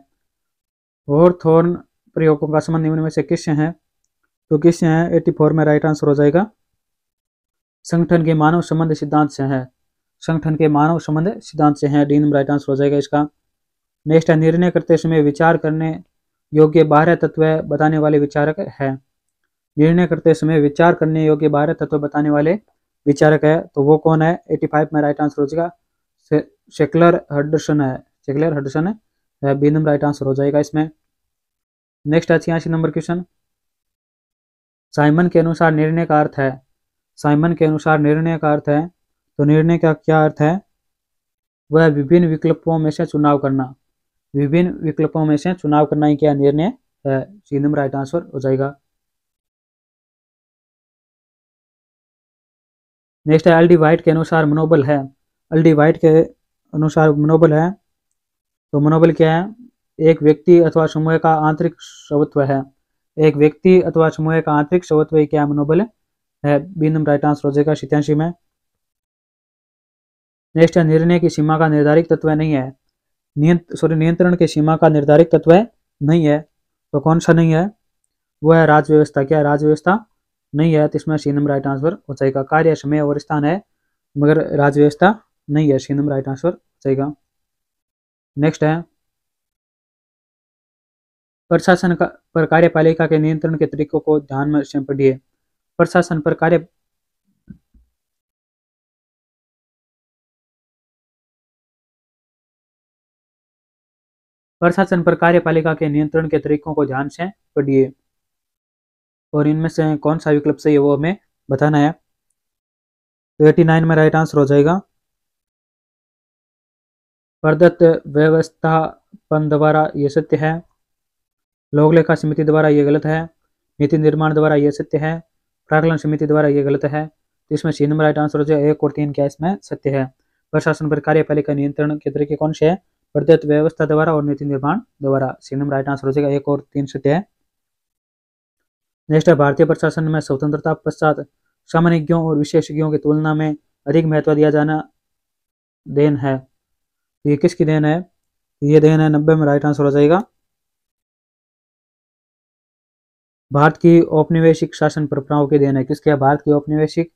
होर्थोन प्रयोगों का संबंध निम्न में से किससे है तो किससे है एट्टी फोर में राइट आंसर हो जाएगा संगठन के मानव संबंध सिद्धांत से है संगठन के मानव संबंध सिद्धांत से है डी नंबर राइट आंसर हो जाएगा इसका नेक्स्ट है निर्णय करते समय विचार करने योग्य बारह तत्व बताने वाले विचारक है निर्णय करते समय विचार करने योग्य बारह तत्व बताने वाले विचारक है तो वो कौन है 85 में राइट आंसर हो जाएगा शेकलर हडसन है शेकलर हडसन है बी नंबर राइट आंसर हो जाएगा इसमें नेक्स्ट है छियासी नंबर क्वेश्चन साइमन के अनुसार निर्णय का अर्थ है साइमन के अनुसार निर्णय का अर्थ है तो निर्णय का क्या अर्थ है वह विभिन्न विकल्पों में से चुनाव करना विभिन्न विकल्पों में से चुनाव करना ही क्या निर्णय है सी नंबर राइट आंसर हो जाएगा नेक्स्ट है एल्डी वाइट के अनुसार मनोबल है एल्डी वाइट के अनुसार मनोबल है तो मनोबल क्या है एक व्यक्ति अथवा समूह का आंतरिक स्वत्व है एक व्यक्ति अथवा समूह का आंतरिक स्वत्व ही क्या मनोबल है बी नंबर राइट आंसर हो जाएगा सितयासी में नेक्स्ट है निर्णय की सीमा का निर्धारित तत्व नहीं है नियंत्र सॉरी नियंत्रण की सीमा का निर्धारित तत्व नहीं है तो कौन सा नहीं है वो है राज्य व्यवस्था क्या है राज्य व्यवस्था नहीं है तो इसमें सी नंबर राइट आंसर हो जाएगा कार्य समय और स्थान है मगर राज्य व्यवस्था नहीं है सी नंबर राइट आंसर हो जाएगा नेक्स्ट है प्रशासन का पर कार्यपालिका के नियंत्रण के तरीकों को ध्यान में से पढ़िए प्रशासन पर कार्य प्रशासन पर कार्यपालिका के नियंत्रण के तरीकों को ध्यान से पढ़िए और इनमें से कौन सा विकल्प सही है वो हमें बताना है तो एटी नाइन में राइट आंसर हो जाएगा प्रदत्त व्यवस्थापन द्वारा ये सत्य है लोकलेखा समिति द्वारा ये गलत है नीति निर्माण द्वारा ये सत्य है प्राकलन समिति द्वारा ये गलत है तो इसमें सी नंबर राइट आंसर हो जाएगा एक और तीन क्या इसमें सत्य है प्रशासन पर कार्यपालिका नियंत्रण के तरीके कौन से है प्रदत्त व्यवस्था द्वारा और नीति निर्माण द्वारा सी नंबर राइट आंसर हो जाएगा एक और तीन सत्य है नेक्स्ट भारतीय प्रशासन में स्वतंत्रता पश्चात सामान्यज्ञों और विशेषज्ञों की तुलना में अधिक महत्व दिया जाना देन है ये किसकी देन है ये देन है नब्बे में राइट आंसर हो जाएगा भारत की औपनिवेशिक शासन परंपराओं की देन है किसके है भारत की औपनिवेशिक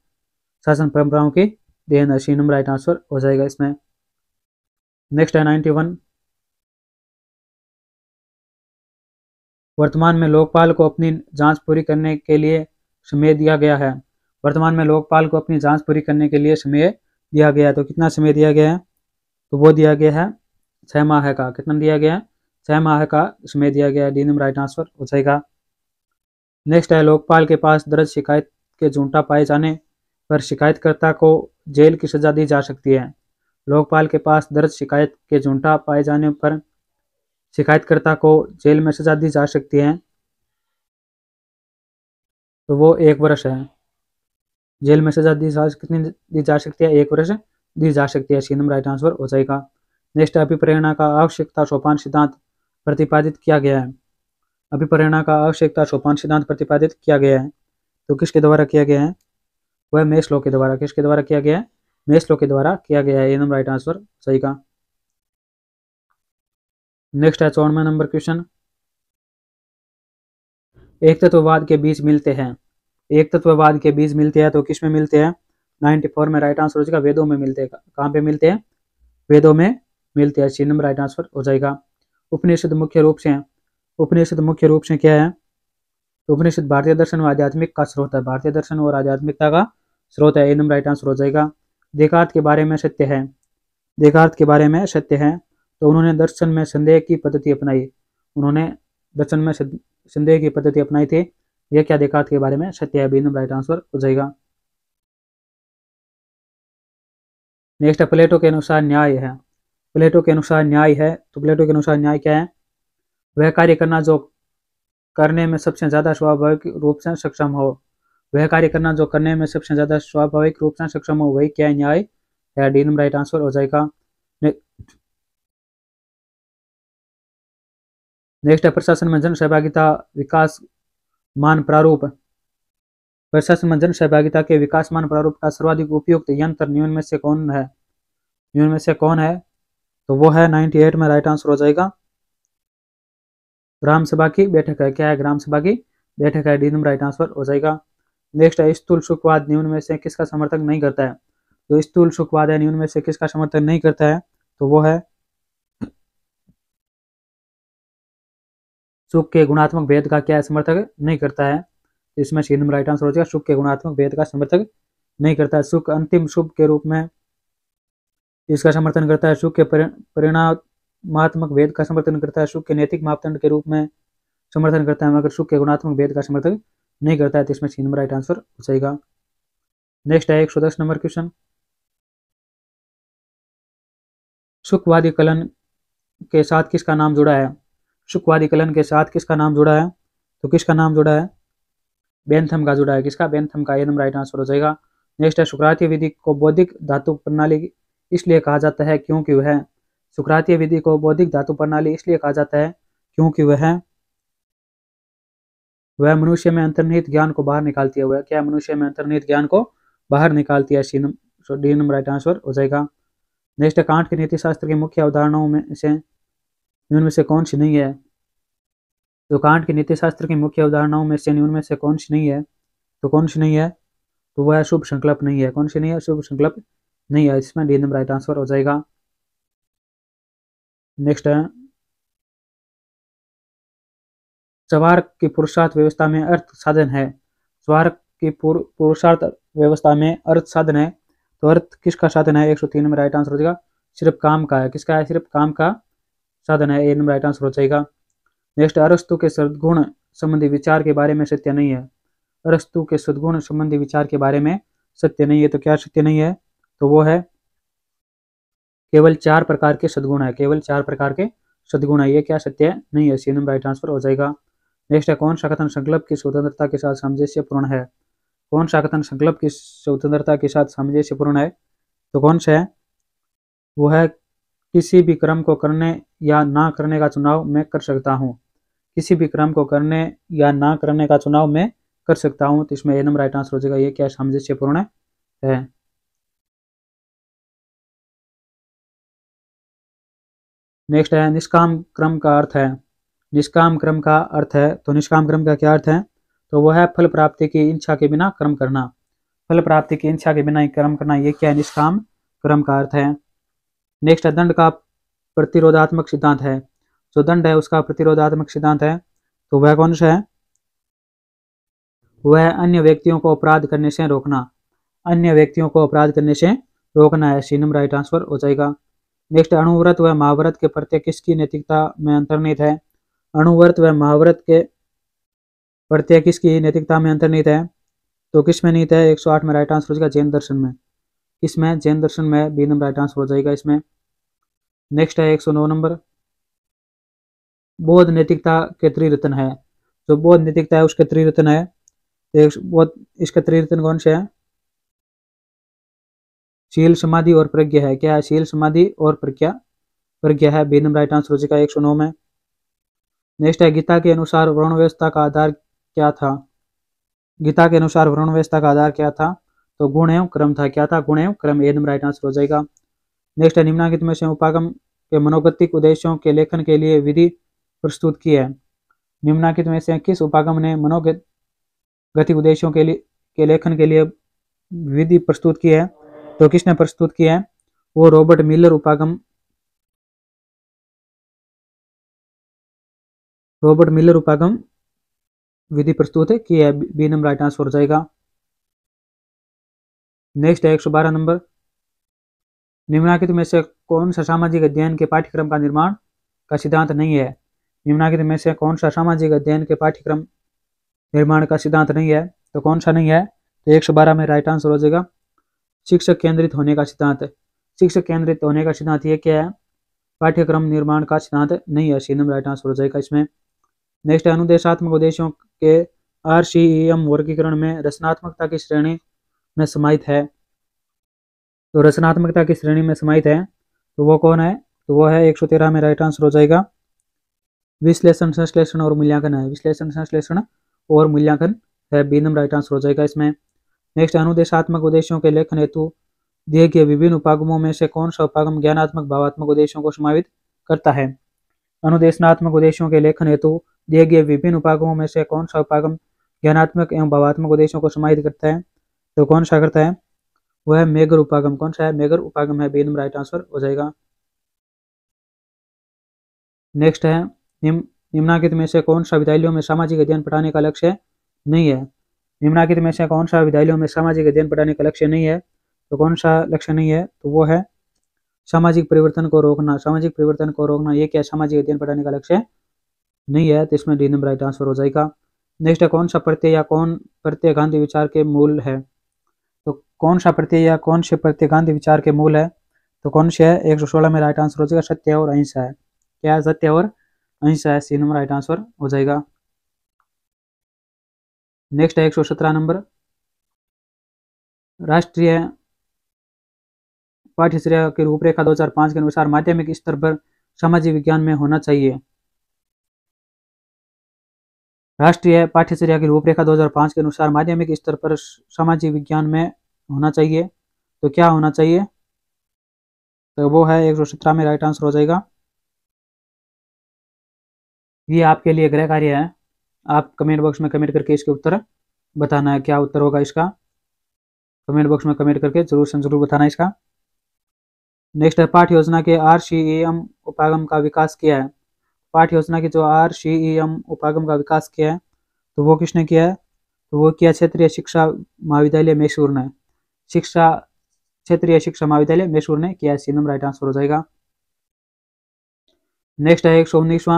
शासन परंपराओं की देन है सी नंबर राइट आंसर हो जाएगा इसमें नेक्स्ट है नाइन्टी वर्तमान में लोकपाल को अपनी जांच पूरी करने के लिए समय दिया गया है वर्तमान में लोकपाल को अपनी जांच पूरी करने के लिए समय दिया गया है तो कितना समय दिया गया है तो वो दिया गया है छह माह का कितना दिया गया है छह माह का समय दिया गया है डी नंबर राइट आंसर हो जाएगा नेक्स्ट है लोकपाल के पास दर्ज शिकायत के झूठा पाए जाने पर शिकायतकर्ता को जेल की सजा दी जा सकती है लोकपाल के पास दर्ज शिकायत के झूठा पाए जाने पर शिकायतकर्ता को जेल में सजा दी जा सकती है तो वो एक वर्ष है जेल में सजा दी जा कितनी दी जा सकती है एक वर्ष दी जा सकती है सी नंबर राइट आंसर हो जाएगा नेक्स्ट अभिप्रेरणा का आवश्यकता सोपान सिद्धांत प्रतिपादित किया गया है अभिप्रेरणा का आवश्यकता सोपान सिद्धांत प्रतिपादित किया गया है तो किसके द्वारा किया गया है वह मेस्लो के द्वारा किसके द्वारा किया गया है मेस्लो के द्वारा किया गया है ये नंबर राइट आंसर सही का नेक्स्ट है चौनवे नंबर क्वेश्चन एक तत्ववाद के बीज मिलते हैं एक तत्ववाद के बीज मिलते हैं तो किस में मिलते हैं फोर में राइट आंसर हो जाएगा वेदों में मिलते हैं कहाँ पे मिलते हैं वेदों में मिलते हैं सी नंबर राइट आंसर हो जाएगा उपनिषद मुख्य रूप से उपनिषद मुख्य रूप से क्या है तो उपनिषद भारतीय दर्शन और आध्यात्मिक का स्रोत है भारतीय दर्शन और आध्यात्मिकता का स्रोत है ए नंबर राइट आंसर हो जाएगा देखार्थ के बारे में सत्य है देखार्थ के बारे में सत्य है तो उन्होंने दर्शन में संदेह की पद्धति अपनाई उन्होंने दर्शन में संदेह की पद्धति अपनाई थी यह क्या देखा के बारे में सत्य है राइट आंसर हो जाएगा नेक्स्ट है प्लेटो के अनुसार न्याय है प्लेटो के अनुसार न्याय है तो प्लेटो के अनुसार न्याय क्या है वह कार्य करना जो करने में सबसे ज्यादा स्वाभाविक रूप से सक्षम हो वह कार्य करना जो करने में सबसे ज्यादा स्वाभाविक रूप से सक्षम हो वही क्या न्याय है डी नंबर राइट आंसर हो जाएगा नेक्स्ट है प्रशासन में जन सहभागिता विकास मान प्रारूप प्रशासन में जन सहभागिता के विकास मान प्रारूप का सर्वाधिक उपयुक्त यंत्र न्यून में से कौन है न्यून में से कौन है तो वो है 98 में राइट आंसर हो जाएगा ग्राम सभा की बैठक है क्या है ग्राम सभा की बैठक है डी नंबर राइट आंसर हो जाएगा नेक्स्ट है स्थूल सुखवाद न्यून में से किसका समर्थन नहीं करता है जो तो स्थूल सुखवाद है न्यून में से किसका समर्थन नहीं करता है तो वो है सुख के गुणात्मक भेद का क्या समर्थक नहीं करता है इसमें सी नंबर राइट आंसर हो जाएगा सुख के गुणात्मक भेद का समर्थक नहीं करता है सुख अंतिम शुभ के रूप में इसका समर्थन करता है सुख के परिणामात्मक भेद का समर्थन करता है सुख के नैतिक मापदंड के रूप में समर्थन करता है मगर सुख के गुणात्मक भेद का समर्थन नहीं करता है तो इसमें सी नंबर राइट आंसर हो जाएगा नेक्स्ट है एक सौ दस नंबर क्वेश्चन सुखवादी कलन के साथ किसका नाम जुड़ा है शुक्वादिकलन के साथ किसका नाम जुड़ा है तो किसका नाम जुड़ा है बेंथम का जुड़ा है किसका बेंथम का ये नंबर राइट आंसर हो जाएगा नेक्स्ट है शुक्रातीय विधि को बौद्धिक धातु प्रणाली इसलिए कहा जाता है क्योंकि वह शुक्रातीय विधि को बौद्धिक धातु प्रणाली इसलिए कहा जाता है क्योंकि वह वह मनुष्य में अंतर्निहित ज्ञान को बाहर निकालती है वह क्या मनुष्य में अंतर्निहित ज्ञान को बाहर निकालती है डी नंबर राइट आंसर हो जाएगा नेक्स्ट कांट के नीतिशास्त्र के मुख्य अवधारणाओं में से इनमें से कौन सी नहीं है तो कांट के नीतिशास्त्र की मुख्य अवधारणाओं में से इनमें से कौन सी नहीं है तो कौन सी नहीं है तो वह शुभ संकल्प नहीं है कौन सी नहीं है शुभ संकल्प नहीं है इसमें डी नंबर राइट आंसर हो जाएगा नेक्स्ट है सवार की पुरुषार्थ व्यवस्था में अर्थ साधन है सवार की पुरुषार्थ व्यवस्था में अर्थ साधन है तो अर्थ किसका साधन है एक सौ तीन में राइट आंसर हो जाएगा सिर्फ काम का है किसका है सिर्फ काम का साधन है ए नंबर राइट आंसर हो जाएगा नेक्स्ट अरस्तु के सदगुण संबंधी विचार के बारे में सत्य नहीं है अरस्तु के सदगुण संबंधी विचार के बारे में सत्य नहीं है तो क्या सत्य नहीं है तो वो है केवल चार प्रकार के सदगुण है केवल चार प्रकार के सदगुण है ये क्या सत्य है नहीं है सी नंबर राइट आंसर हो जाएगा नेक्स्ट है कौन सा कथन संकल्प की स्वतंत्रता के साथ सामंजस्यपूर्ण है कौन सा कथन संकल्प की स्वतंत्रता के साथ सामंजस्यपूर्ण है तो कौन सा है वो है किसी भी क्रम को करने या ना करने का चुनाव मैं कर सकता हूँ किसी भी क्रम को करने या ना करने का चुनाव मैं कर सकता हूँ तो इसमें ए नंबर राइट आंसर हो जाएगा ये क्या सामंजस्यपूर्ण है नेक्स्ट है निष्काम क्रम का अर्थ है निष्काम क्रम का अर्थ है तो निष्काम क्रम का क्या अर्थ है तो वह है फल प्राप्ति की इच्छा के बिना क्रम करना फल प्राप्ति की इच्छा के बिना क्रम करना ये क्या है निष्काम क्रम का अर्थ है नेक्स्ट है दंड का प्रतिरोधात्मक सिद्धांत है जो दंड है उसका प्रतिरोधात्मक सिद्धांत है तो वह कौन सा है वह अन्य व्यक्तियों को अपराध करने से रोकना अन्य व्यक्तियों को अपराध करने से रोकना है सी नंबर राइट आंसर हो जाएगा नेक्स्ट अणुव्रत व महाव्रत के प्रत्यय किसकी नैतिकता में अंतर्निहित है अणुव्रत व महाव्रत के प्रत्यय किसकी नैतिकता में अंतर्निहित है तो किस में निहित है 108 में राइट आंसर हो जाएगा जैन दर्शन में किसमें जैन दर्शन में बी नंबर राइट आंसर हो जाएगा इसमें नेक्स्ट है एक सौ नौ नंबर बौद्ध नैतिकता के त्रिरत्न है जो बौद्ध नैतिकता है उसके त्रिरत्न है बौद्ध इसके त्रिरत्न कौन से हैं शील समाधि और प्रज्ञा है क्या है शील समाधि और प्रज्ञा प्रज्ञा है बी नंबर राइट आंसर हो जाएगा एक सौ नौ में नेक्स्ट है गीता के अनुसार वर्ण व्यवस्था का आधार क्या था गीता के अनुसार वर्ण व्यवस्था का आधार क्या था तो गुण एवं क्रम था क्या था गुण एवं क्रम ए नंबर राइट आंसर हो जाएगा नेक्स्ट है निम्नांकित में से उपागम के मनोगतिक उद्देश्यों के लेखन के लिए विधि प्रस्तुत की है निम्नाकित में से किस उपागम ने मनोगतिक उद्देश्यों के लिए के लेखन के लिए विधि प्रस्तुत की है तो किसने प्रस्तुत किया है वो रॉबर्ट मिलर उपागम रॉबर्ट मिलर उपागम विधि प्रस्तुत है कि है बी नंबर राइट आंसर हो जाएगा नेक्स्ट है एक सौ बारह नंबर निम्नाकित में से कौन सा सामाजिक अध्ययन के पाठ्यक्रम का निर्माण का सिद्धांत नहीं है निम्नाकित में से कौन सा सामाजिक अध्ययन के पाठ्यक्रम निर्माण का सिद्धांत नहीं है तो कौन सा नहीं है तो एक सौ बारह में राइट आंसर हो जाएगा शिक्षक केंद्रित होने का सिद्धांत शिक्षक केंद्रित होने का सिद्धांत यह क्या है पाठ्यक्रम निर्माण का सिद्धांत नहीं है सी नंबर राइट आंसर हो जाएगा इसमें नेक्स्ट है अनुदेशात्मक उद्देश्यों के आर सी ई एम वर्गीकरण में रचनात्मकता की श्रेणी में समाहित है तो रचनात्मकता की श्रेणी में समाहित है तो वो कौन है तो वो है एक सौ तेरह में राइट आंसर हो जाएगा विश्लेषण संश्लेषण और मूल्यांकन है विश्लेषण संश्लेषण और मूल्यांकन है बीनम राइट आंसर हो जाएगा इसमें नेक्स्ट अनुदेशात्मक उद्देश्यों के लेखन हेतु दिए गए विभिन्न उपागमों में से कौन सा उपागम ज्ञानात्मक भावात्मक उद्देश्यों को समावित करता है अनुदेशनात्मक उद्देश्यों के लेखन हेतु दिए गए विभिन्न उपागमों में से कौन सा उपागम ज्ञानात्मक एवं भावात्मक उद्देश्यों को समाहित करता है तो कौन सा करता है वह है मेघर उपागम कौन सा है मेघर उपागम है बी नंबर राइट आंसर हो जाएगा नेक्स्ट है निम, निम्नाकित में से कौन सा विद्यालयों में सामाजिक अध्ययन पढ़ाने का लक्ष्य नहीं है निम्नाकित में से कौन सा विद्यालयों में सामाजिक अध्ययन पढ़ाने का लक्ष्य नहीं है तो कौन सा लक्ष्य नहीं है तो वो है सामाजिक परिवर्तन को रोकना सामाजिक परिवर्तन को रोकना ये क्या सामाजिक अध्ययन पढ़ाने का लक्ष्य नहीं है तो इसमें डी नंबर राइट आंसर हो जाएगा नेक्स्ट है कौन सा प्रत्यय या कौन प्रत्यय गांधी विचार के मूल है कौन सा प्रत्यय या कौन से प्रत्यय गांधी विचार के मूल है तो कौन से है एक सौ सोलह में राइट आंसर हो जाएगा सत्य और अहिंसा है क्या सत्य और अहिंसा है सी नंबर राइट आंसर हो जाएगा नेक्स्ट है एक सौ सत्रह नंबर राष्ट्रीय पाठ्यचर्या की रूपरेखा 2005 के अनुसार माध्यमिक स्तर पर सामाजिक विज्ञान में होना चाहिए राष्ट्रीय पाठ्यचर्या की रूपरेखा 2005 के अनुसार माध्यमिक स्तर पर सामाजिक विज्ञान में होना चाहिए तो क्या होना चाहिए तो वो है एक सौ सत्रह में राइट आंसर हो जाएगा ये आपके लिए गृह कार्य है आप कमेंट बॉक्स में कमेंट करके इसके उत्तर बताना है क्या उत्तर होगा इसका कमेंट बॉक्स में कमेंट करके जरूर से जरूर बताना इसका नेक्स्ट है पाठ योजना के आर सी ई एम उपागम का विकास किया है पाठ योजना के जो आर सी ई एम उपागम का विकास किया है तो वो किसने किया है तो वो किया क्षेत्रीय शिक्षा महाविद्यालय मैसूर ने शिक्षा क्षेत्रीय शिक्षा महाविद्यालय मैसूर ने किया सी नंबर राइट आंसर हो जाएगा नेक्स्ट है एक सौ उन्नीसवा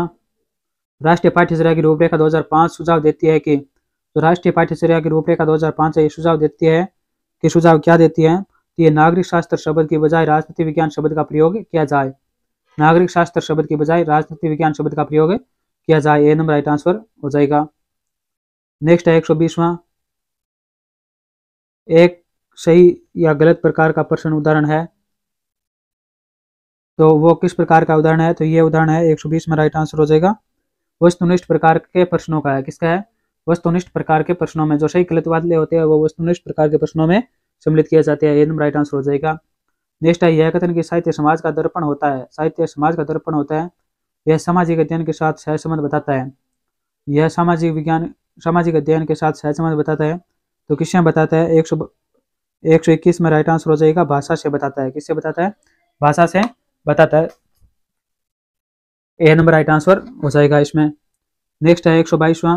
राष्ट्रीय पाठ्यचर्या की रूपरेखा 2005 सुझाव देती है कि तो राष्ट्रीय पाठ्यचर्या की रूपरेखा 2005 है ये सुझाव देती है कि सुझाव क्या देती है कि तो ये नागरिक शास्त्र शब्द की बजाय राजनीति विज्ञान शब्द का प्रयोग किया जाए नागरिक शास्त्र शब्द की बजाय राजनीति विज्ञान शब्द का प्रयोग किया जाए ये नंबर राइट आंसर हो जाएगा नेक्स्ट है एक सौ बीसवा एक सही या गलत प्रकार का प्रश्न उदाहरण है तो वो किस प्रकार का उदाहरण है तो ये उदाहरण है 120 में राइट आंसर हो जाएगा वस्तुनिष्ठ प्रकार के प्रश्नों का है किसका है वस्तुनिष्ठ प्रकार के प्रश्नों में जो सही गलत वादले होते हैं वो वस्तुनिष्ठ प्रकार के प्रश्नों में सम्मिलित किया जाते हैं एकदम राइट आंसर हो जाएगा नेक्स्ट है यह कथन कि साहित्य समाज का दर्पण होता है साहित्य समाज का दर्पण होता है यह सामाजिक अध्ययन के साथ सहसंबंध बताता है यह सामाजिक विज्ञान सामाजिक अध्ययन के साथ सहसंबंध बताता है तो किसने बताता है एक एक सौ इक्कीस में राइट आंसर हो जाएगा भाषा से बताता है किससे बताता है भाषा से बताता है ए नंबर राइट आंसर हो जाएगा इसमें नेक्स्ट है एक सौ बाईसवा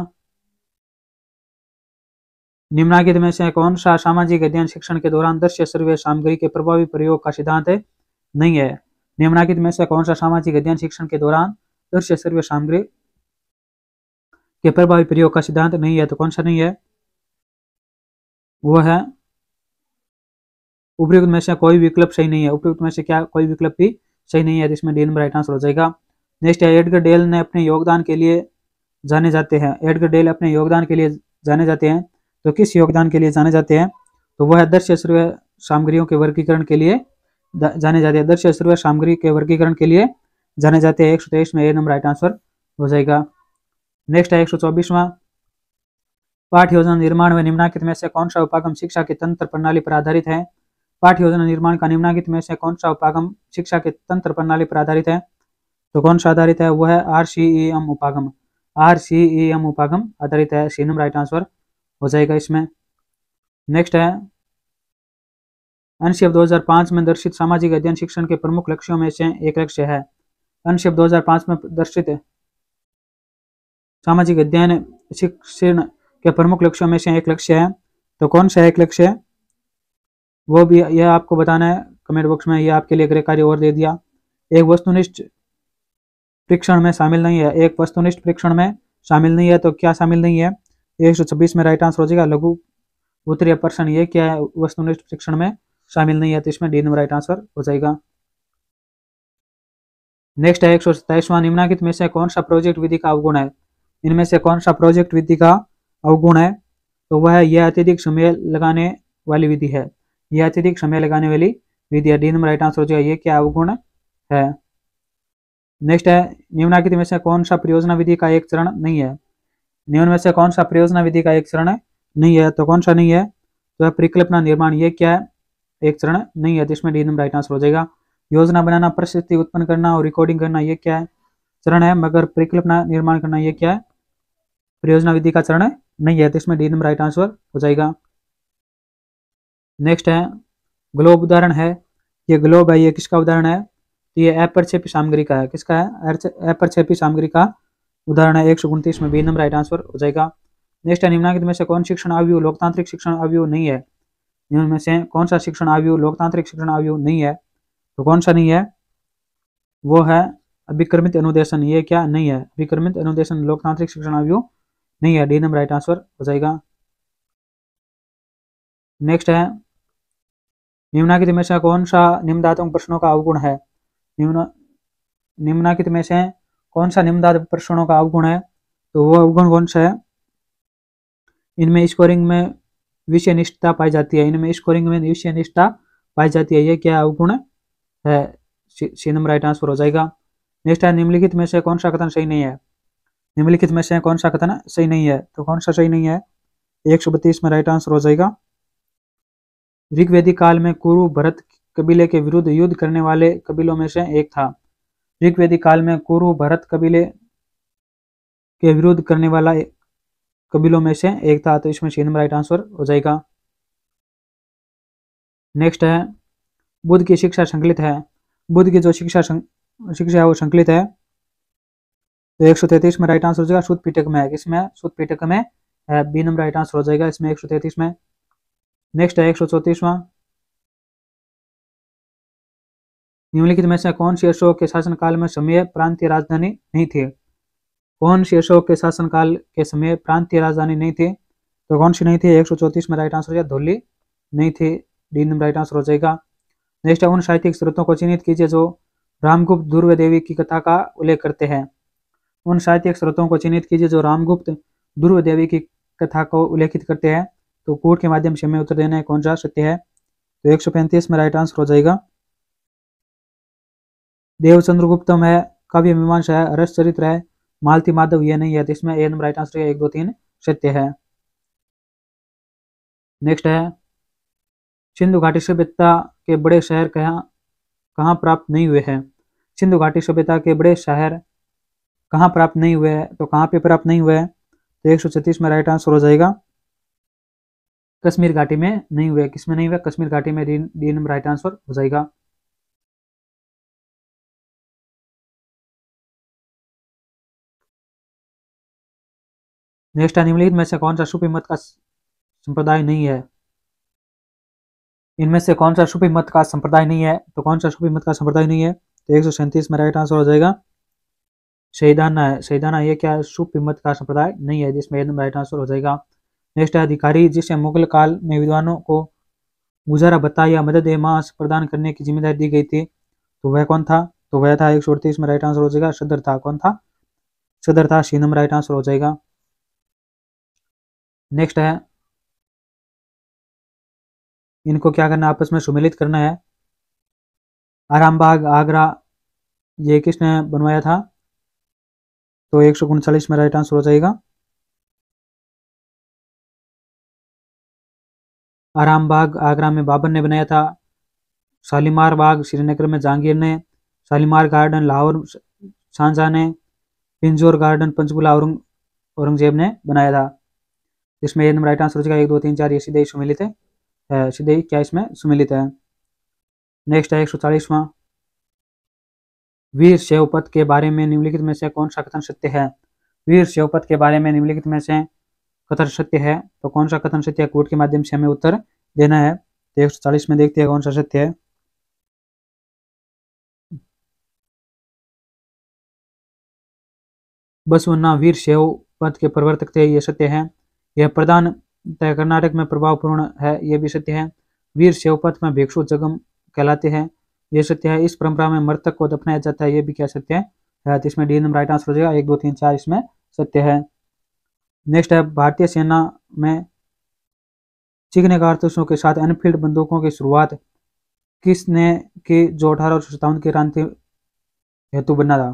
निम्नलिखित में से कौन सा सामाजिक अध्ययन शिक्षण के दौरान दृश्य सर्वे सामग्री के प्रभावी प्रयोग का सिद्धांत है नहीं है निम्नलिखित में से कौन सा सामाजिक अध्ययन शिक्षण के दौरान दृश्य सर्वे सामग्री के प्रभावी प्रयोग का सिद्धांत नहीं है तो कौन सा नहीं है वो है उपयुक्त में से कोई विकल्प सही नहीं है उपयुक्त में से क्या कोई विकल्प भी सही नहीं है जिसमें तो डी नंबर राइट आंसर हो जाएगा नेक्स्ट है एडगर डेल ने अपने योगदान के लिए जाने जाते हैं एडगर डेल अपने योगदान के लिए जाने जाते हैं तो किस योगदान के लिए जाने जाते हैं तो वह दृश्य श्रव्य सामग्रियों के वर्गीकरण के लिए जाने जाते हैं दृश्य श्रव्य सामग्री के वर्गीकरण के लिए जाने जाते हैं एक में ए नंबर राइट आंसर हो जाएगा नेक्स्ट है एक सौ चौबीसवा पाठ योजना निर्माण व निम्नाकित में से कौन सा उपागम शिक्षा के तंत्र प्रणाली पर आधारित है पाठ योजना निर्माण का निम्नलिखित में से कौन सा उपागम शिक्षा के तंत्र प्रणाली पर आधारित है तो कौन सा आधारित है वह है आर सी ई एम उपागम आर सी ई एम उपागम आधारित है सी नंबर राइट आंसर हो जाएगा इसमें नेक्स्ट है अनशिप 2005 में दर्शित सामाजिक अध्ययन शिक्षण के प्रमुख लक्ष्यों में से एक लक्ष्य है अनशिप 2005 में दर्शित सामाजिक अध्ययन शिक्षण के प्रमुख लक्ष्यों में से एक लक्ष्य है तो कौन सा एक लक्ष्य है वो भी यह आपको बताना है कमेंट बॉक्स में यह आपके लिए गृह कार्य और दे दिया एक वस्तुनिष्ठ परीक्षण में शामिल नहीं है एक वस्तुनिष्ठ परीक्षण में शामिल नहीं है तो क्या शामिल नहीं है एक सौ छब्बीस में राइट आंसर हो जाएगा लघु उत्तरीय प्रश्न ये क्या है वस्तुनिष्ठ परीक्षण में शामिल नहीं है तो इसमें डी नंबर राइट आंसर हो जाएगा नेक्स्ट है एक सौ सत्ताईसवां निम्नाकित में से कौन सा प्रोजेक्ट विधि का अवगुण है इनमें से कौन सा प्रोजेक्ट विधि का अवगुण है तो वह यह अत्यधिक समय लगाने वाली विधि है यह अत्यधिक समय लगाने वाली विधि है डी नंबर राइट आंसर हो जाएगा ये क्या अवगुण है नेक्स्ट है निम्नाकित में से कौन सा परियोजना विधि का एक चरण नहीं है निम्न में से कौन सा परियोजना विधि का एक चरण नहीं है तो कौन सा नहीं है तो परिकल्पना निर्माण ये क्या है एक चरण नहीं है जिसमें डी नंबर राइट आंसर हो जाएगा योजना बनाना परिस्थिति उत्पन्न करना और रिकॉर्डिंग करना यह क्या है चरण है मगर परिकल्पना निर्माण करना यह क्या है परियोजना विधि का चरण नहीं है तो इसमें डी नंबर राइट आंसर हो जाएगा नेक्स्ट है ग्लोब उदाहरण है ये ग्लोब है ये किसका उदाहरण है तो ये अप्रक्षेपी सामग्री का है किसका है अप्रक्षेपी सामग्री का उदाहरण है एक सौ उनतीस में बी नंबर राइट आंसर हो जाएगा नेक्स्ट है निम्नांकित में से कौन शिक्षण आयु लोकतांत्रिक शिक्षण आयु नहीं है इनमें से कौन सा शिक्षण आयु लोकतांत्रिक शिक्षण आयु नहीं है तो कौन सा नहीं है वो है अभिक्रमित अनुदेशन ये क्या नहीं है अभिक्रमित अनुदेशन लोकतांत्रिक शिक्षण आयु नहीं है डी नंबर राइट आंसर हो जाएगा नेक्स्ट है निम्नाकित में से कौन सा निम्नदातुक प्रश्नों का अवगुण है निम्नाकित में से कौन सा निम्नदात प्रश्नों का अवगुण है तो वो अवगुण कौन सा है इनमें स्कोरिंग में विषय निष्ठता पाई जाती है इनमें स्कोरिंग में विषय निष्ठा पाई जाती है ये क्या अवगुण है सी नंबर राइट आंसर हो जाएगा नेक्स्ट है निम्नलिखित में से कौन सा कथन सही नहीं है निम्नलिखित में से कौन सा कथन सही नहीं है तो कौन सा सही नहीं है एक में राइट आंसर हो जाएगा ऋग्वेदी काल में कुरु भरत कबीले के विरुद्ध युद्ध करने वाले कबीलों में से एक था ऋग्वेदी काल में कुरु भरत कबीले के विरुद्ध करने वाला कबीलों में से एक था तो इसमें सी नंबर राइट आंसर हो जाएगा नेक्स्ट है बुद्ध की शिक्षा संकलित है बुद्ध की जो शिक्षा शिक्षा है वो संकलित है तो एक सौ तैतीस में राइट आंसर हो जाएगा शुद्ध पीटक में है किसमें पीटक में बी नंबर राइट आंसर हो जाएगा इसमें एक सौ तैतीस में नेक्स्ट है एक सौ चौतीसवा निम्नलिखित में से कौन अशोक के शासनकाल में समय प्रांतीय राजधानी नहीं थी कौन अशोक के शासनकाल के समय प्रांतीय राजधानी नहीं थी तो कौन सी नहीं थी एक सौ चौतीस में राइट आंसर हो धोली नहीं थी डी नंबर राइट आंसर हो जाएगा नेक्स्ट है उन साहित्यिक स्रोतों को चिन्हित कीजिए जो रामगुप्त दुर्ग देवी की कथा का उल्लेख करते हैं उन साहित्यिक स्रोतों को चिन्हित कीजिए जो रामगुप्त दुर्व देवी की कथा को उल्लेखित करते हैं तो कूट के माध्यम से हमें उत्तर देना है कौन सा सत्य है तो एक में राइट आंसर हो जाएगा देवचंद्र गुप्तम है काव्य मीमांसा है रस चरित्र है मालती माधव यह नहीं है तो इसमें ए नंबर राइट आंसर एक दो तीन सत्य है नेक्स्ट है सिंधु घाटी सभ्यता के बड़े शहर कहाँ कहाँ प्राप्त नहीं हुए हैं सिंधु घाटी सभ्यता के बड़े शहर कहाँ प्राप्त नहीं हुए हैं तो कहाँ पे प्राप्त नहीं हुए हैं तो एक में राइट आंसर हो जाएगा कश्मीर घाटी में नहीं हुए किसमें नहीं हुए कश्मीर घाटी में डी नंबर राइट आंसर हो जाएगा नेक्स्ट निम्नलिखित में से कौन सा सूफी मत का संप्रदाय नहीं है इनमें से कौन सा सूफी मत का संप्रदाय नहीं है तो कौन सा सूफी मत का संप्रदाय नहीं है तो एक सौ सैंतीस में राइट आंसर हो जाएगा शहीदाना है शहीदाना ये क्या है सूफी मत का संप्रदाय नहीं है जिसमें राइट आंसर हो जाएगा ज्येष्ठ अधिकारी जिसे मुगल काल में विद्वानों को गुजारा बताया मदद मदद मास प्रदान करने की जिम्मेदारी दी गई थी तो वह कौन था तो वह था एक सौ अड़तीस में राइट आंसर हो जाएगा सदर था कौन था सदर था सी नंबर राइट आंसर हो जाएगा नेक्स्ट है इनको क्या करना आपस में सुमिलित करना है आरामबाग आगरा ये किसने बनवाया था तो एक सौ उनचालीस में राइट आंसर हो जाएगा आराम बाग आगरा में बाबर ने बनाया था शालीमार बाग श्रीनगर में जहांगीर ने शालीमार गार्डन लाहौर सांझा ने पिंजोर गार्डन पंचकुला औरंग औरंगजेब ने बनाया था इसमें ये नंबर राइट आंसर हो जाएगा एक दो तीन चार ये सीधे ही सुमिलित है सीधे क्या इसमें सुमिलित है नेक्स्ट है एक सौ चालीसवां वीर सेवपथ के बारे में निम्नलिखित में से कौन सा कथन सत्य है वीर सेवपथ के बारे में निम्नलिखित में से कथन सत्य है तो कौन सा कथन सत्य है कोर्ट के माध्यम से हमें उत्तर देना है तो एक चालीस में देखते हैं कौन सा सत्य है बसवन्ना वीर शेव पद के प्रवर्तक थे ये सत्य है यह प्रधान कर्नाटक में प्रभावपूर्ण है यह भी सत्य है वीर सेव पद में भिक्षु जगम कहलाते हैं यह सत्य है इस परंपरा में मृतक को दफनाया जाता है यह भी क्या सत्य है तो इसमें डी नंबर राइट आंसर हो जाएगा एक दो तीन चार इसमें सत्य है नेक्स्ट है भारतीय सेना में चिकने कारतूसों के साथ एनफील्ड बंदूकों की शुरुआत किसने की जो अठारह सौ सत्तावन की क्रांति हेतु बना था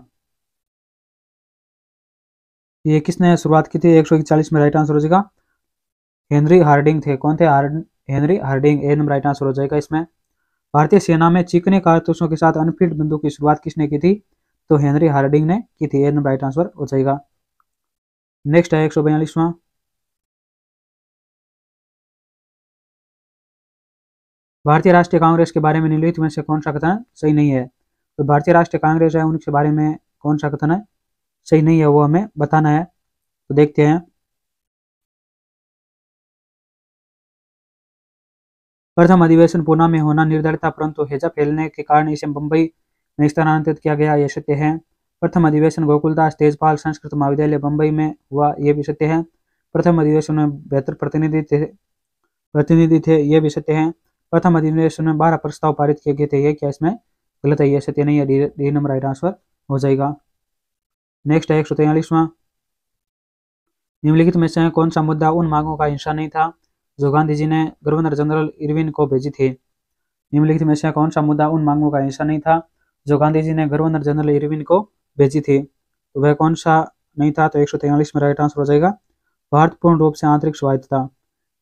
ये किसने शुरुआत की थी एक सौ इकतालीस में राइट आंसर हो जाएगा हेनरी हार्डिंग थे कौन थे Henry Hardinge A number right answer हो जाएगा इसमें भारतीय सेना में चिकने कारतूसों के साथ अनफील्ड बंदूक की शुरुआत किसने की थी तो हेनरी हार्डिंग ने की थी ए नंबर राइट आंसर हो जाएगा नेक्स्ट है एक सौ बयालीसवा भारतीय राष्ट्रीय कांग्रेस के बारे में निम्नलिखित में से कौन सा कथन सही नहीं है तो भारतीय राष्ट्रीय कांग्रेस है उनके बारे में कौन सा कथन है सही नहीं है वो हमें बताना है तो देखते हैं प्रथम अधिवेशन पूना में होना निर्धारित था परंतु हेजा फैलने के कारण इसे मुंबई में स्थानांतरित किया गया यह सत्य है प्रथम अधिवेशन गोकुलदास तेजपाल संस्कृत महाविद्यालय बम्बई में हुआ यह भी सत्य है प्रथम अधिवेशन में बेहतर प्रतिनिधि थे प्रतिनिधि थे यह भी सत्य है प्रथम अधिवेशन में बारह प्रस्ताव पारित किए गए थे यह क्या इसमें गलत है यह सत्य नहीं है डी नंबर आई ट्रांसफर हो जाएगा नेक्स्ट है एक सौ तैयलीसवां निम्नलिखित में से कौन सा मुद्दा उन मांगों का हिस्सा नहीं था जो गांधी जी ने गवर्नर जनरल इरविन को भेजी थी निम्नलिखित में से कौन सा मुद्दा उन मांगों का हिस्सा नहीं था जो गांधी जी ने गवर्नर जनरल इरविन को भेजी थी तो वह कौन सा नहीं था तो एक में राइट आंसर हो जाएगा भारत पूर्ण रूप से आंतरिक स्वायत्तता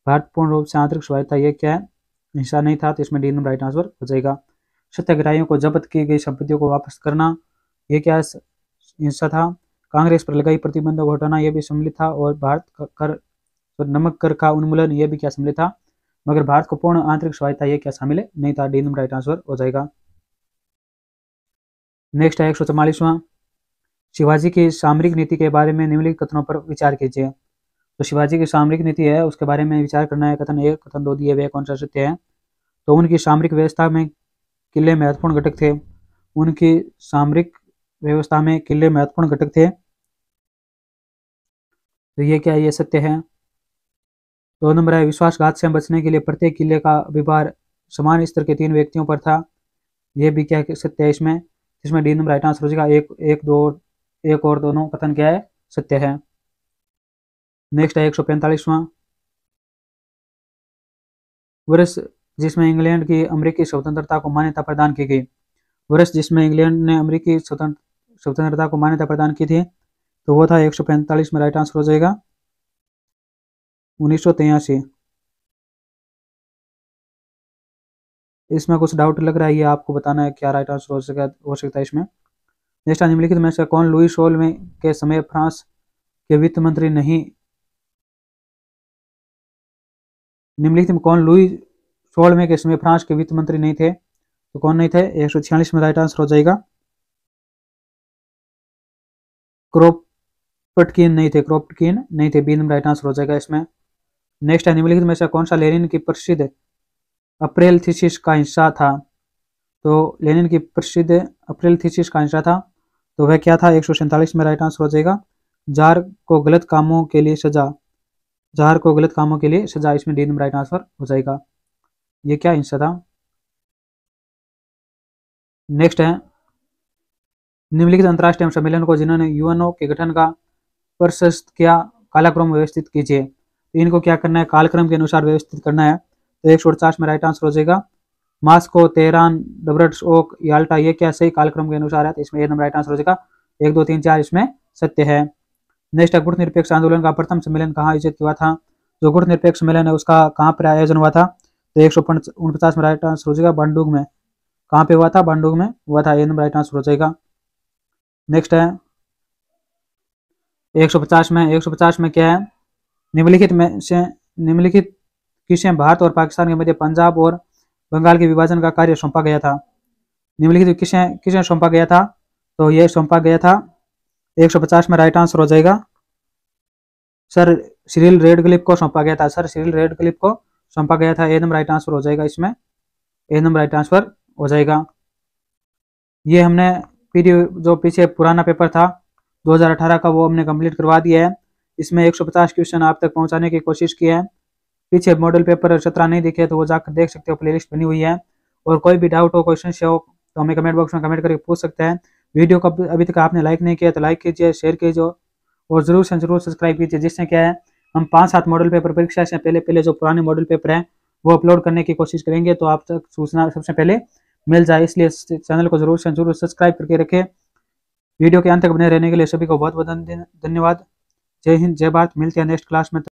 भारत पूर्ण रूप से आंतरिक स्वायत्तता यह क्या है हिस्सा नहीं था तो इसमें डी नंबर राइट आंसर हो जाएगा सत्याग्राहियों को जब्त की गई संपत्तियों को वापस करना यह क्या हिस्सा था कांग्रेस पर लगाई प्रतिबंध को हटाना यह भी सम्मिलित था और भारत कर तो नमक कर का उन्मूलन यह भी क्या सम्मिलित था मगर भारत को पूर्ण आंतरिक स्वायत्ता यह क्या शामिल है नहीं था डी नंबर राइट आंसर हो जाएगा नेक्स्ट है एक सौ चौवालीसवां शिवाजी की सामरिक नीति के बारे में निम्नलिखित कथनों पर विचार कीजिए तो शिवाजी की सामरिक नीति है उसके बारे में विचार करना है कथन एक कथन दो दिए वे कौन सा सत्य है तो उनकी सामरिक व्यवस्था में किले महत्वपूर्ण घटक थे उनकी सामरिक व्यवस्था में किले महत्वपूर्ण घटक थे तो ये क्या ये सत्य है दो तो नंबर है विश्वासघात से बचने के लिए प्रत्येक किले का व्यवहार समान स्तर के तीन व्यक्तियों पर था यह भी क्या सत्य है इसमें इसमें डी नंबर राइट आंसर हो जाएगा एक एक दो एक और दोनों कथन क्या है सत्य है नेक्स्ट है एक सौ पैंतालीसवां वर्ष जिसमें इंग्लैंड की अमेरिकी स्वतंत्रता को मान्यता प्रदान की गई वर्ष जिसमें इंग्लैंड ने अमेरिकी स्वतंत्रता को मान्यता प्रदान की थी तो वो था एक सौ पैंतालीस में राइट आंसर हो जाएगा उन्नीस सौ तेयासी इसमें कुछ डाउट लग रहा है ये आपको बताना है क्या राइट आंसर हो सका हो सकता है इसमें नेक्स्ट निम्नलिखित में से कौन लुई सोल में के समय फ्रांस के वित्त मंत्री नहीं निम्नलिखित में कौन लुई सोल में के समय फ्रांस के वित्त मंत्री नहीं थे तो कौन नहीं थे एक सौ छियालीस में राइट आंसर हो जाएगा क्रोपटकिन नहीं थे क्रोपटकिन नहीं थे बी नंबर राइट आंसर हो जाएगा इसमें नेक्स्ट है निम्नलिखित में से कौन सा लेनिन की प्रसिद्ध अप्रैल थीसिस का हिस्सा था तो लेनिन की प्रसिद्ध अप्रैल थीसिस का हिस्सा था तो वह क्या था एक में राइट आंसर हो जाएगा जार को गलत कामों के लिए सजा जार को गलत कामों के लिए सजा इसमें डी नंबर राइट आंसर हो जाएगा ये क्या हिंसा था नेक्स्ट है निम्नलिखित अंतर्राष्ट्रीय सम्मेलन को जिन्होंने यूएनओ के गठन का प्रशस्त किया कालाक्रम व्यवस्थित कीजिए तो इनको क्या करना है कालक्रम के अनुसार व्यवस्थित करना है तो एक में राइट आंसर हो जाएगा Moscow Tehran Dumbarton Oak Yalta ये क्या सही कालक्रम के अनुसार है तो इसमें ए नंबर राइट आंसर हो जाएगा एक दो तीन चार इसमें सत्य है नेक्स्ट गुट निरपेक्ष आंदोलन का प्रथम सम्मेलन कहाँ आयोजित हुआ था जो गुट निरपेक्ष सम्मेलन है उसका कहाँ पर आयोजन हुआ था तो एक में राइट आंसर हो जाएगा बांडुग में कहाँ पे हुआ था बांडुग में हुआ था ए नंबर राइट आंसर हो जाएगा नेक्स्ट है 150 में 150 में क्या है निम्नलिखित में से निम्नलिखित किसे भारत और पाकिस्तान के मध्य पंजाब और बंगाल के विभाजन का कार्य सौंपा गया था निम्नलिखित किसे किसे सौंपा गया था तो यह सौंपा गया था 150 में राइट आंसर हो जाएगा सर सीरियल रेड क्लिप को सौंपा गया था सर सीरियल रेड क्लिप को सौंपा गया था ए नंबर राइट आंसर हो जाएगा इसमें ए नंबर राइट आंसर हो जाएगा ये हमने पीरियो जो पीछे पुराना पेपर था 2018 का वो हमने कंप्लीट करवा दिया है इसमें 150 क्वेश्चन आप तक पहुंचाने की कोशिश की है पीछे मॉडल पेपर चतरा नहीं दिखे तो वो जाकर देख सकते हो प्लेलिस्ट बनी हुई है और कोई भी डाउट हो क्वेश्चन से हो तो हमें कमेंट बॉक्स में कमेंट करके पूछ सकते हैं वीडियो को अभी तक आपने लाइक नहीं किया तो लाइक कीजिए शेयर कीजिए और जरूर से जरूर सब्सक्राइब कीजिए जिससे क्या है हम पाँच सात मॉडल पेपर परीक्षा से पहले पहले जो पुराने मॉडल पेपर हैं वो अपलोड करने की कोशिश करेंगे तो आप तक सूचना सबसे पहले मिल जाए इसलिए चैनल को जरूर से जरूर सब्सक्राइब करके रखें वीडियो के अंत तक बने रहने के लिए सभी को बहुत बहुत धन्यवाद जय हिंद जय भारत मिलते हैं नेक्स्ट क्लास में